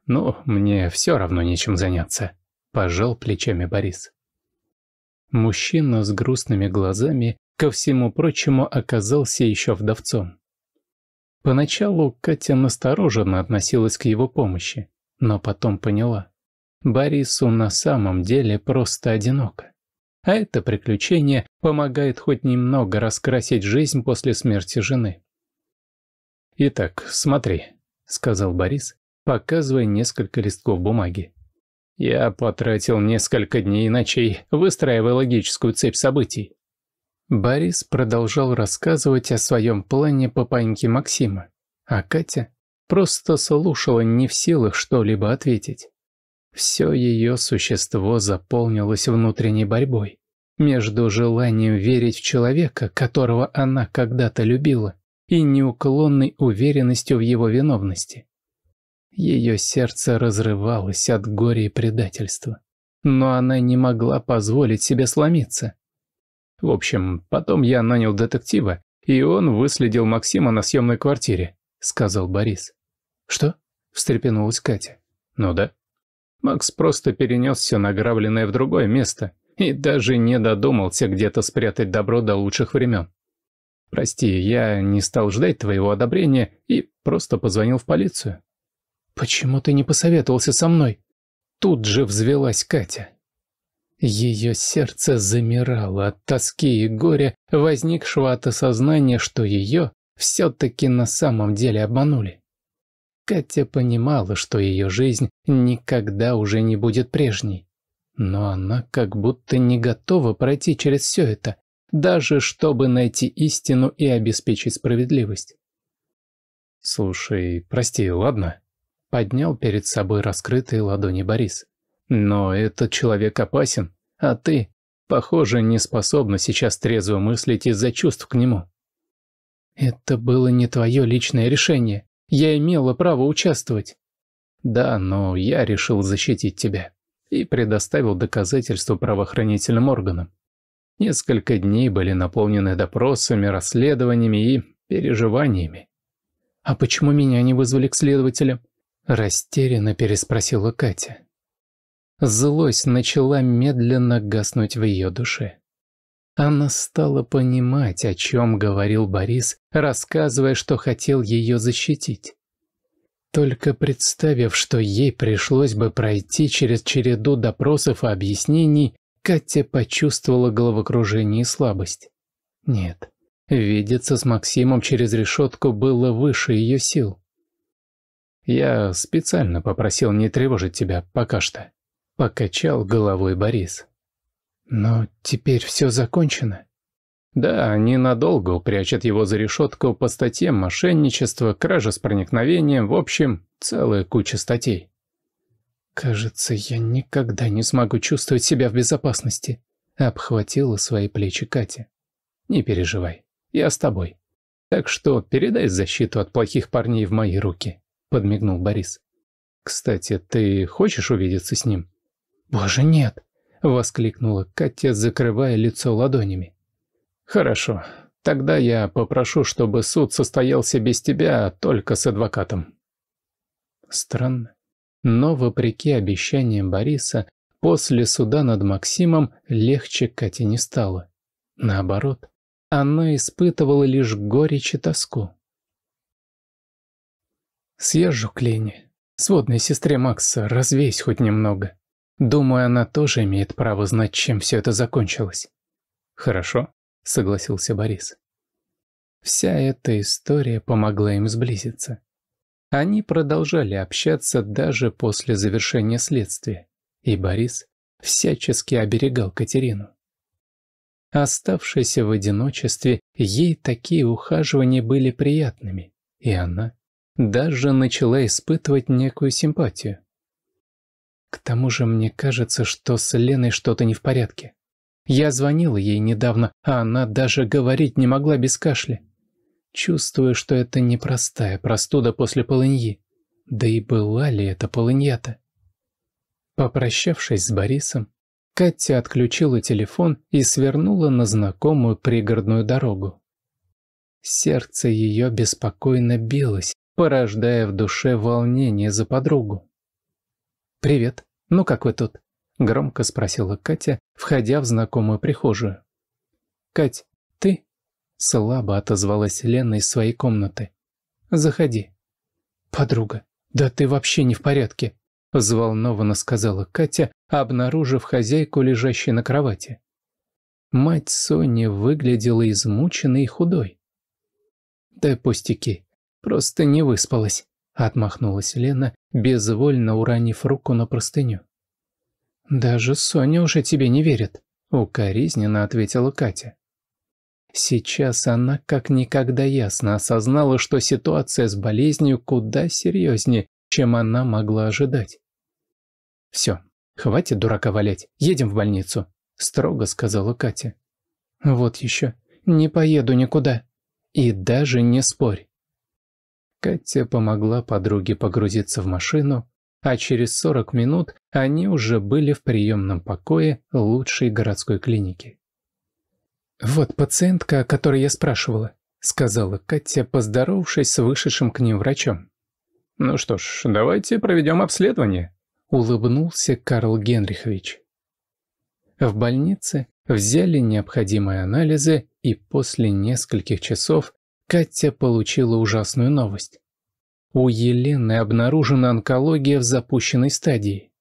Ну, мне все равно нечем заняться, пожал плечами Борис. Мужчина с грустными глазами, ко всему прочему, оказался еще вдовцом. Поначалу Катя настороженно относилась к его помощи, но потом поняла. Борису на самом деле просто одиноко. А это приключение помогает хоть немного раскрасить жизнь после смерти жены. «Итак, смотри», — сказал Борис, показывая несколько листков бумаги. «Я потратил несколько дней и ночей, выстраивая логическую цепь событий». Борис продолжал рассказывать о своем плане по паньке Максима, а Катя просто слушала не в силах что-либо ответить. Все ее существо заполнилось внутренней борьбой между желанием верить в человека, которого она когда-то любила, и неуклонной уверенностью в его виновности. Ее сердце разрывалось от горя и предательства, но она не могла позволить себе сломиться. В общем, потом я нанял детектива, и он выследил Максима на съемной квартире, — сказал Борис. «Что?» — встрепенулась Катя. «Ну да», Макс просто перенес все награбленное в другое место и даже не додумался где-то спрятать добро до лучших времен. «Прости, я не стал ждать твоего одобрения и просто позвонил в полицию». «Почему ты не посоветовался со мной?» Тут же взвелась Катя. Ее сердце замирало от тоски и горя, возникшего от осознания, что ее все-таки на самом деле обманули. Катя понимала, что ее жизнь никогда уже не будет прежней. Но она как будто не готова пройти через все это, даже чтобы найти истину и обеспечить справедливость. «Слушай, прости, ладно?» Поднял перед собой раскрытые ладони Борис. «Но этот человек опасен, а ты, похоже, не способна сейчас трезво мыслить из-за чувств к нему». «Это было не твое личное решение», я имела право участвовать. Да, но я решил защитить тебя и предоставил доказательства правоохранительным органам. Несколько дней были наполнены допросами, расследованиями и переживаниями. «А почему меня не вызвали к следователям?» – растерянно переспросила Катя. Злость начала медленно гаснуть в ее душе она стала понимать, о чем говорил Борис, рассказывая, что хотел ее защитить. Только представив, что ей пришлось бы пройти через череду допросов и объяснений, Катя почувствовала головокружение и слабость. Нет, видеться с Максимом через решетку было выше ее сил. «Я специально попросил не тревожить тебя пока что», — покачал головой Борис. Но теперь все закончено. Да, ненадолго. надолго его за решетку по статьям мошенничество, кража с проникновением, в общем, целая куча статей. Кажется, я никогда не смогу чувствовать себя в безопасности. Обхватила свои плечи Катя. Не переживай, я с тобой. Так что передай защиту от плохих парней в мои руки, подмигнул Борис. Кстати, ты хочешь увидеться с ним? Боже, нет. – воскликнула Катя, закрывая лицо ладонями. «Хорошо. Тогда я попрошу, чтобы суд состоялся без тебя, а только с адвокатом». Странно. Но, вопреки обещаниям Бориса, после суда над Максимом легче Кате не стало. Наоборот, она испытывала лишь горечь и тоску. «Съезжу к Лене, сводной сестре Макса, развеюсь хоть немного», Думаю, она тоже имеет право знать, чем все это закончилось. Хорошо, согласился Борис. Вся эта история помогла им сблизиться. Они продолжали общаться даже после завершения следствия, и Борис всячески оберегал Катерину. Оставшись в одиночестве, ей такие ухаживания были приятными, и она даже начала испытывать некую симпатию. К тому же мне кажется, что с Леной что-то не в порядке. Я звонила ей недавно, а она даже говорить не могла без кашля. Чувствую, что это непростая простуда после полыньи. Да и была ли это полынья-то? Попрощавшись с Борисом, Катя отключила телефон и свернула на знакомую пригородную дорогу. Сердце ее беспокойно билось, порождая в душе волнение за подругу. «Привет. Ну как вы тут?» – громко спросила Катя, входя в знакомую прихожую. «Кать, ты?» – слабо отозвалась Лена из своей комнаты. «Заходи». «Подруга, да ты вообще не в порядке», – взволнованно сказала Катя, обнаружив хозяйку, лежащей на кровати. Мать Сони выглядела измученной и худой. «Да пустяки, просто не выспалась», Отмахнулась Лена, безвольно уронив руку на простыню. «Даже Соня уже тебе не верит», — укоризненно ответила Катя. Сейчас она как никогда ясно осознала, что ситуация с болезнью куда серьезнее, чем она могла ожидать. «Все, хватит дурака валять, едем в больницу», — строго сказала Катя. «Вот еще, не поеду никуда. И даже не спорь». Катя помогла подруге погрузиться в машину, а через 40 минут они уже были в приемном покое лучшей городской клиники. «Вот пациентка, о которой я спрашивала», — сказала Катя, поздоровавшись с вышедшим к ним врачом. «Ну что ж, давайте проведем обследование», — улыбнулся Карл Генрихович. В больнице взяли необходимые анализы, и после нескольких часов Катя получила ужасную новость. У Елены обнаружена онкология в запущенной стадии.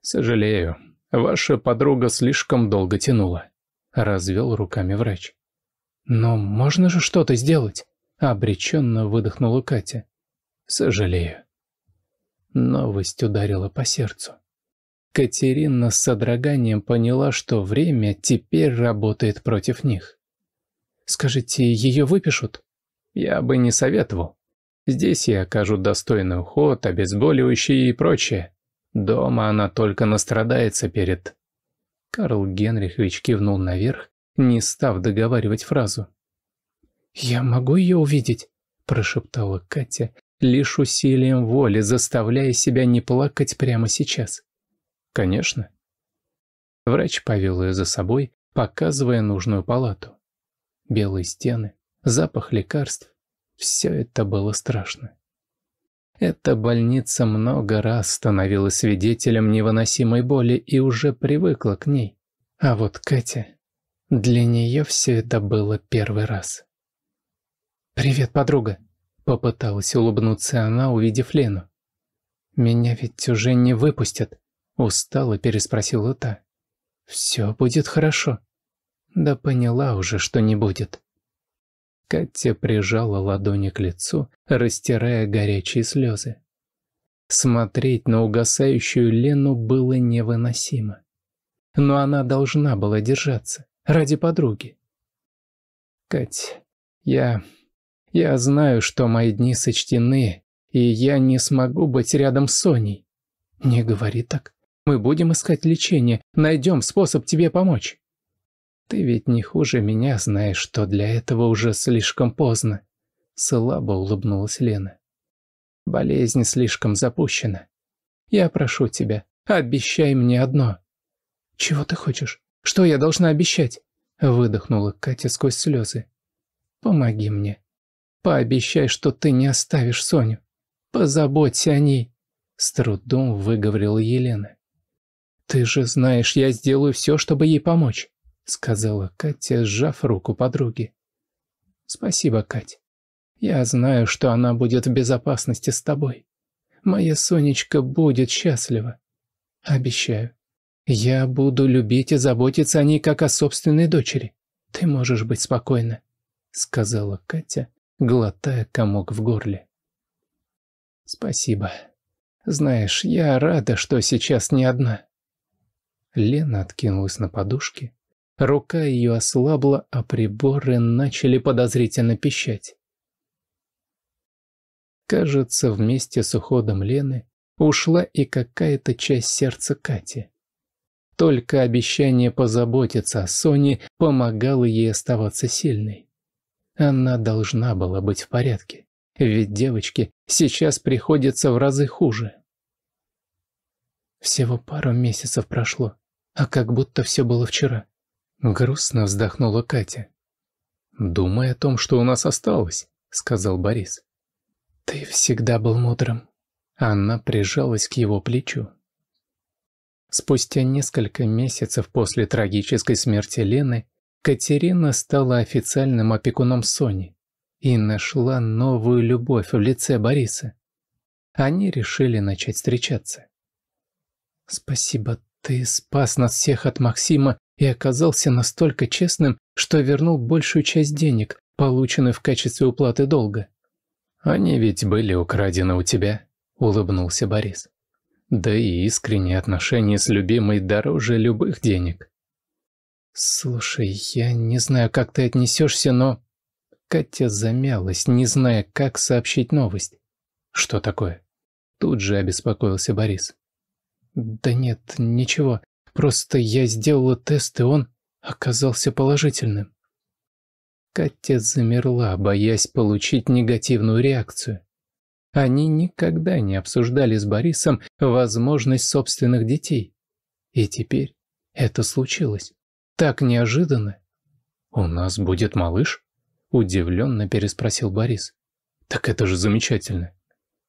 «Сожалею, ваша подруга слишком долго тянула», – развел руками врач. «Но можно же что-то сделать?» – обреченно выдохнула Катя. «Сожалею». Новость ударила по сердцу. Катерина с содроганием поняла, что время теперь работает против них. Скажите, ее выпишут? Я бы не советовал. Здесь ей окажут достойный уход, обезболивающие и прочее. Дома она только настрадается перед... Карл Генрихович кивнул наверх, не став договаривать фразу. «Я могу ее увидеть?» – прошептала Катя, лишь усилием воли, заставляя себя не плакать прямо сейчас. «Конечно». Врач повел ее за собой, показывая нужную палату белые стены, запах лекарств. Все это было страшно. Эта больница много раз становилась свидетелем невыносимой боли и уже привыкла к ней. А вот Катя... Для нее все это было первый раз. «Привет, подруга!» – попыталась улыбнуться она, увидев Лену. «Меня ведь уже не выпустят», – устало переспросила та. «Все будет хорошо», да поняла уже, что не будет. Катя прижала ладони к лицу, растирая горячие слезы. Смотреть на угасающую Лену было невыносимо. Но она должна была держаться, ради подруги. «Кать, я... я знаю, что мои дни сочтены, и я не смогу быть рядом с Соней». «Не говори так. Мы будем искать лечение, найдем способ тебе помочь». Ты ведь не хуже меня знаешь, что для этого уже слишком поздно. Слабо улыбнулась Лена. Болезнь слишком запущена. Я прошу тебя, обещай мне одно. Чего ты хочешь? Что я должна обещать? Выдохнула Катя сквозь слезы. Помоги мне. Пообещай, что ты не оставишь Соню. Позаботься о ней. С трудом выговорила Елена. Ты же знаешь, я сделаю все, чтобы ей помочь сказала Катя, сжав руку подруги. «Спасибо, Кать. Я знаю, что она будет в безопасности с тобой. Моя Сонечка будет счастлива. Обещаю. Я буду любить и заботиться о ней, как о собственной дочери. Ты можешь быть спокойна», — сказала Катя, глотая комок в горле. «Спасибо. Знаешь, я рада, что сейчас не одна». Лена откинулась на подушке Рука ее ослабла, а приборы начали подозрительно пищать. Кажется, вместе с уходом Лены ушла и какая-то часть сердца Кати. Только обещание позаботиться о Соне помогало ей оставаться сильной. Она должна была быть в порядке, ведь девочке сейчас приходится в разы хуже. Всего пару месяцев прошло, а как будто все было вчера. Грустно вздохнула Катя. «Думай о том, что у нас осталось», — сказал Борис. «Ты всегда был мудрым». Анна прижалась к его плечу. Спустя несколько месяцев после трагической смерти Лены Катерина стала официальным опекуном Сони и нашла новую любовь в лице Бориса. Они решили начать встречаться. «Спасибо, ты спас нас всех от Максима и оказался настолько честным, что вернул большую часть денег, полученных в качестве уплаты долга. «Они ведь были украдены у тебя», – улыбнулся Борис. «Да и искренние отношения с любимой дороже любых денег». «Слушай, я не знаю, как ты отнесешься, но...» Катя замялась, не зная, как сообщить новость. «Что такое?» Тут же обеспокоился Борис. «Да нет, ничего. Просто я сделала тест, и он оказался положительным. Катя замерла, боясь получить негативную реакцию. Они никогда не обсуждали с Борисом возможность собственных детей. И теперь это случилось. Так неожиданно. «У нас будет малыш?» – удивленно переспросил Борис. «Так это же замечательно.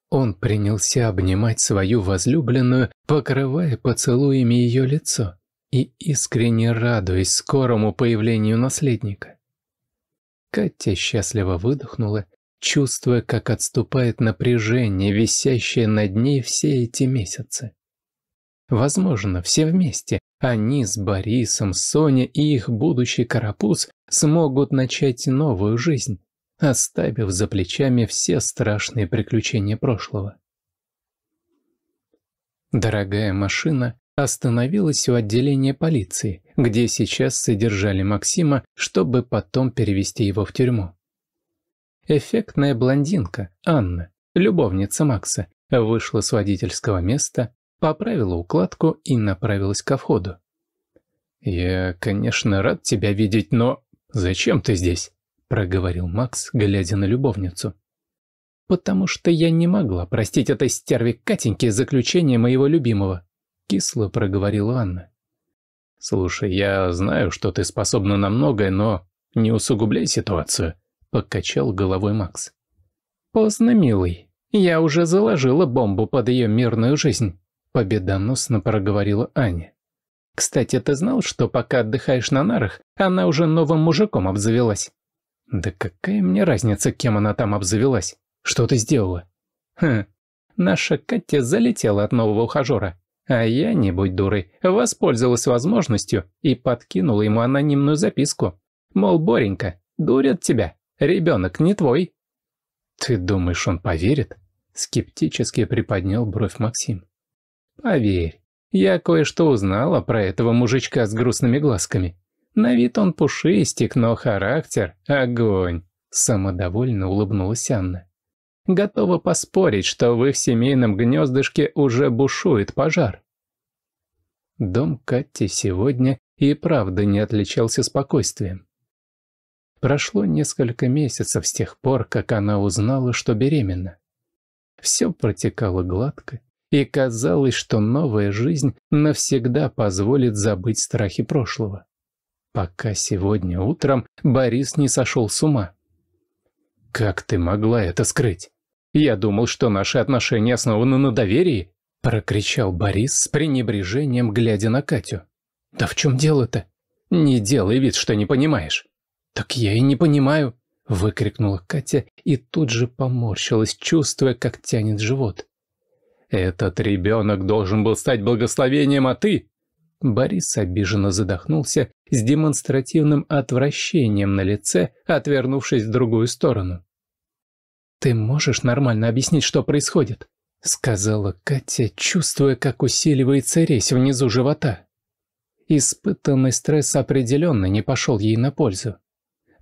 Он принялся обнимать свою возлюбленную, покрывая поцелуями ее лицо и искренне радуясь скорому появлению наследника. Катя счастливо выдохнула, чувствуя, как отступает напряжение, висящее над ней все эти месяцы. Возможно, все вместе, они с Борисом, Соня и их будущий карапуз смогут начать новую жизнь оставив за плечами все страшные приключения прошлого. Дорогая машина остановилась у отделения полиции, где сейчас содержали Максима, чтобы потом перевести его в тюрьму. Эффектная блондинка, Анна, любовница Макса, вышла с водительского места, поправила укладку и направилась ко входу. «Я, конечно, рад тебя видеть, но зачем ты здесь?» проговорил Макс, глядя на любовницу. «Потому что я не могла простить этой стерве Катеньке заключение моего любимого», — кисло проговорила Анна. «Слушай, я знаю, что ты способна на многое, но не усугубляй ситуацию», — покачал головой Макс. «Поздно, милый. Я уже заложила бомбу под ее мирную жизнь», — победоносно проговорила Аня. «Кстати, ты знал, что пока отдыхаешь на нарах, она уже новым мужиком обзавелась?» Да какая мне разница, кем она там обзавелась? Что ты сделала? Хм, наша Катя залетела от нового ухажера. А я, не будь дурой, воспользовалась возможностью и подкинула ему анонимную записку. Мол, Боренька, дурят тебя, ребенок не твой. Ты думаешь, он поверит? Скептически приподнял бровь Максим. Поверь, я кое-что узнала про этого мужичка с грустными глазками. На вид он пушистик, но характер – огонь», – самодовольно улыбнулась Анна. «Готова поспорить, что в их семейном гнездышке уже бушует пожар». Дом Кати сегодня и правда не отличался спокойствием. Прошло несколько месяцев с тех пор, как она узнала, что беременна. Все протекало гладко, и казалось, что новая жизнь навсегда позволит забыть страхи прошлого пока сегодня утром Борис не сошел с ума. «Как ты могла это скрыть? Я думал, что наши отношения основаны на доверии!» – прокричал Борис с пренебрежением, глядя на Катю. «Да в чем дело-то? Не делай вид, что не понимаешь!» «Так я и не понимаю!» – выкрикнула Катя и тут же поморщилась, чувствуя, как тянет живот. «Этот ребенок должен был стать благословением, а ты...» Борис обиженно задохнулся с демонстративным отвращением на лице, отвернувшись в другую сторону. «Ты можешь нормально объяснить, что происходит?» — сказала Катя, чувствуя, как усиливается резь внизу живота. Испытанный стресс определенно не пошел ей на пользу.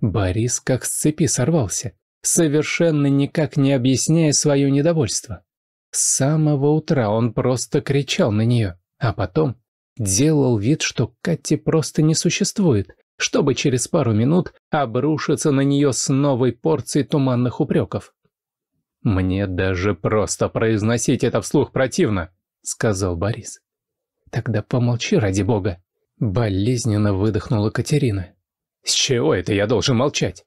Борис как с цепи сорвался, совершенно никак не объясняя свое недовольство. С самого утра он просто кричал на нее, а потом делал вид, что Катти просто не существует, чтобы через пару минут обрушиться на нее с новой порцией туманных упреков. «Мне даже просто произносить это вслух противно», — сказал Борис. «Тогда помолчи, ради бога», — болезненно выдохнула Катерина. «С чего это я должен молчать?»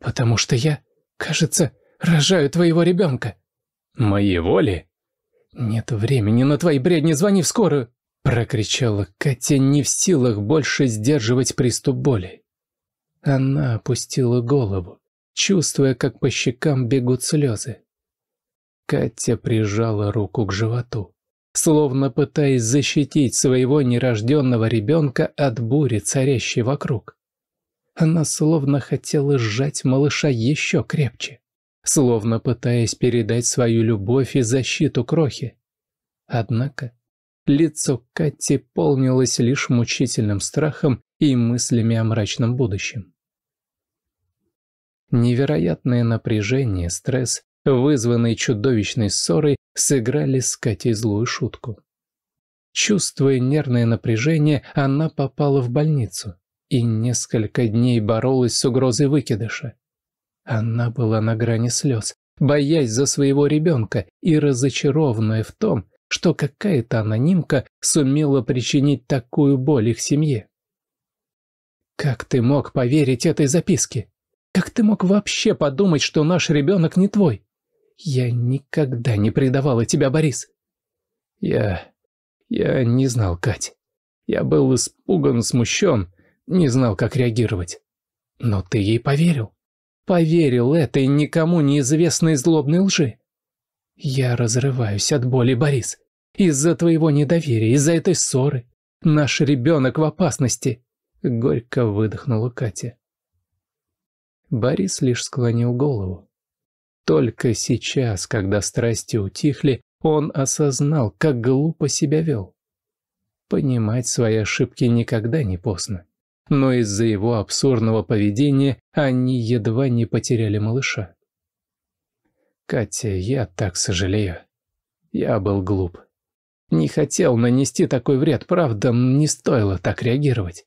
«Потому что я, кажется, рожаю твоего ребенка». «Моей воли?» «Нет времени на твои бредни, звони в скорую!» Прокричала Катя, не в силах больше сдерживать приступ боли. Она опустила голову, чувствуя, как по щекам бегут слезы. Катя прижала руку к животу, словно пытаясь защитить своего нерожденного ребенка от бури, царящей вокруг. Она словно хотела сжать малыша еще крепче, словно пытаясь передать свою любовь и защиту крохи. Однако Лицо Кати полнилось лишь мучительным страхом и мыслями о мрачном будущем. Невероятное напряжение, стресс, вызванный чудовищной ссорой, сыграли с Катей злую шутку. Чувствуя нервное напряжение, она попала в больницу и несколько дней боролась с угрозой выкидыша. Она была на грани слез, боясь за своего ребенка и разочарованная в том, что какая-то анонимка сумела причинить такую боль их семье. «Как ты мог поверить этой записке? Как ты мог вообще подумать, что наш ребенок не твой? Я никогда не предавала тебя, Борис!» «Я... я не знал, Кать. Я был испуган, смущен, не знал, как реагировать. Но ты ей поверил. Поверил этой никому неизвестной злобной лжи. Я разрываюсь от боли, Борис. Из-за твоего недоверия, из-за этой ссоры. Наш ребенок в опасности. Горько выдохнула Катя. Борис лишь склонил голову. Только сейчас, когда страсти утихли, он осознал, как глупо себя вел. Понимать свои ошибки никогда не поздно. Но из-за его абсурдного поведения они едва не потеряли малыша. Катя, я так сожалею. Я был глуп. Не хотел нанести такой вред, правда, не стоило так реагировать.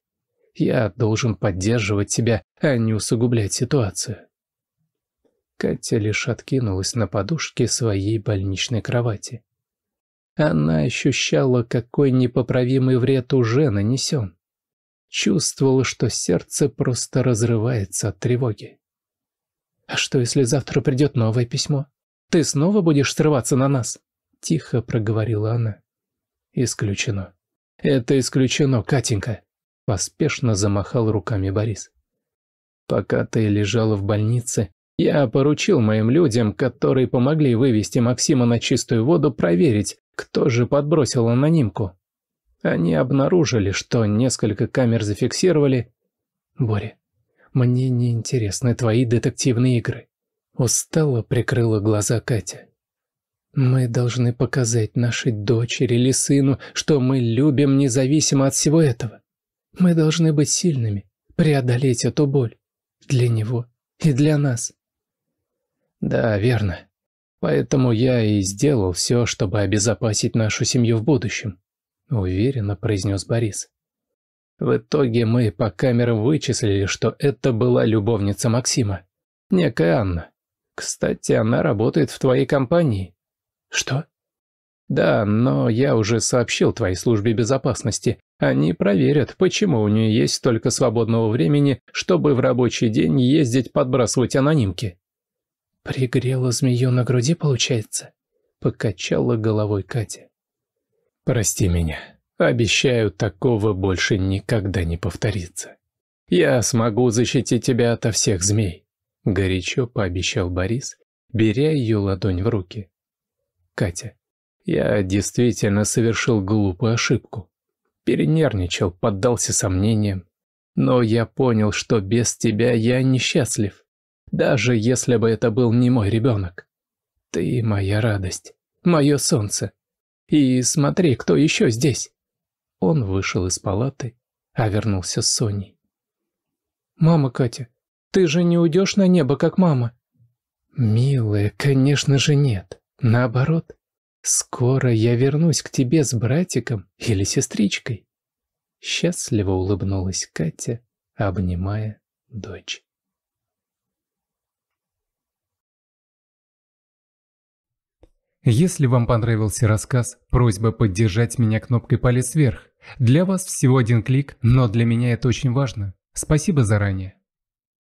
Я должен поддерживать тебя, а не усугублять ситуацию. Катя лишь откинулась на подушке своей больничной кровати. Она ощущала, какой непоправимый вред уже нанесен. Чувствовала, что сердце просто разрывается от тревоги. А что, если завтра придет новое письмо? Ты снова будешь срываться на нас?» Тихо проговорила она. «Исключено». «Это исключено, Катенька», — поспешно замахал руками Борис. «Пока ты лежала в больнице, я поручил моим людям, которые помогли вывести Максима на чистую воду, проверить, кто же подбросил анонимку. Они обнаружили, что несколько камер зафиксировали... Боря, мне не интересны твои детективные игры. Устало прикрыла глаза Катя. Мы должны показать нашей дочери или сыну, что мы любим независимо от всего этого. Мы должны быть сильными, преодолеть эту боль. Для него и для нас. Да, верно. Поэтому я и сделал все, чтобы обезопасить нашу семью в будущем, уверенно произнес Борис. В итоге мы по камерам вычислили, что это была любовница Максима. Некая Анна. Кстати, она работает в твоей компании. Что? Да, но я уже сообщил твоей службе безопасности. Они проверят, почему у нее есть столько свободного времени, чтобы в рабочий день ездить подбрасывать анонимки. Пригрела змею на груди, получается? Покачала головой Катя. Прости меня. Обещаю, такого больше никогда не повторится. Я смогу защитить тебя ото всех змей», — горячо пообещал Борис, беря ее ладонь в руки. «Катя, я действительно совершил глупую ошибку. Перенервничал, поддался сомнениям. Но я понял, что без тебя я несчастлив, даже если бы это был не мой ребенок. Ты моя радость, мое солнце. И смотри, кто еще здесь». Он вышел из палаты, а вернулся с Соней. «Мама, Катя, ты же не уйдешь на небо, как мама?» «Милая, конечно же нет. Наоборот, скоро я вернусь к тебе с братиком или сестричкой». Счастливо улыбнулась Катя, обнимая дочь. Если вам понравился рассказ, просьба поддержать меня кнопкой «Палец вверх». Для вас всего один клик, но для меня это очень важно. Спасибо заранее.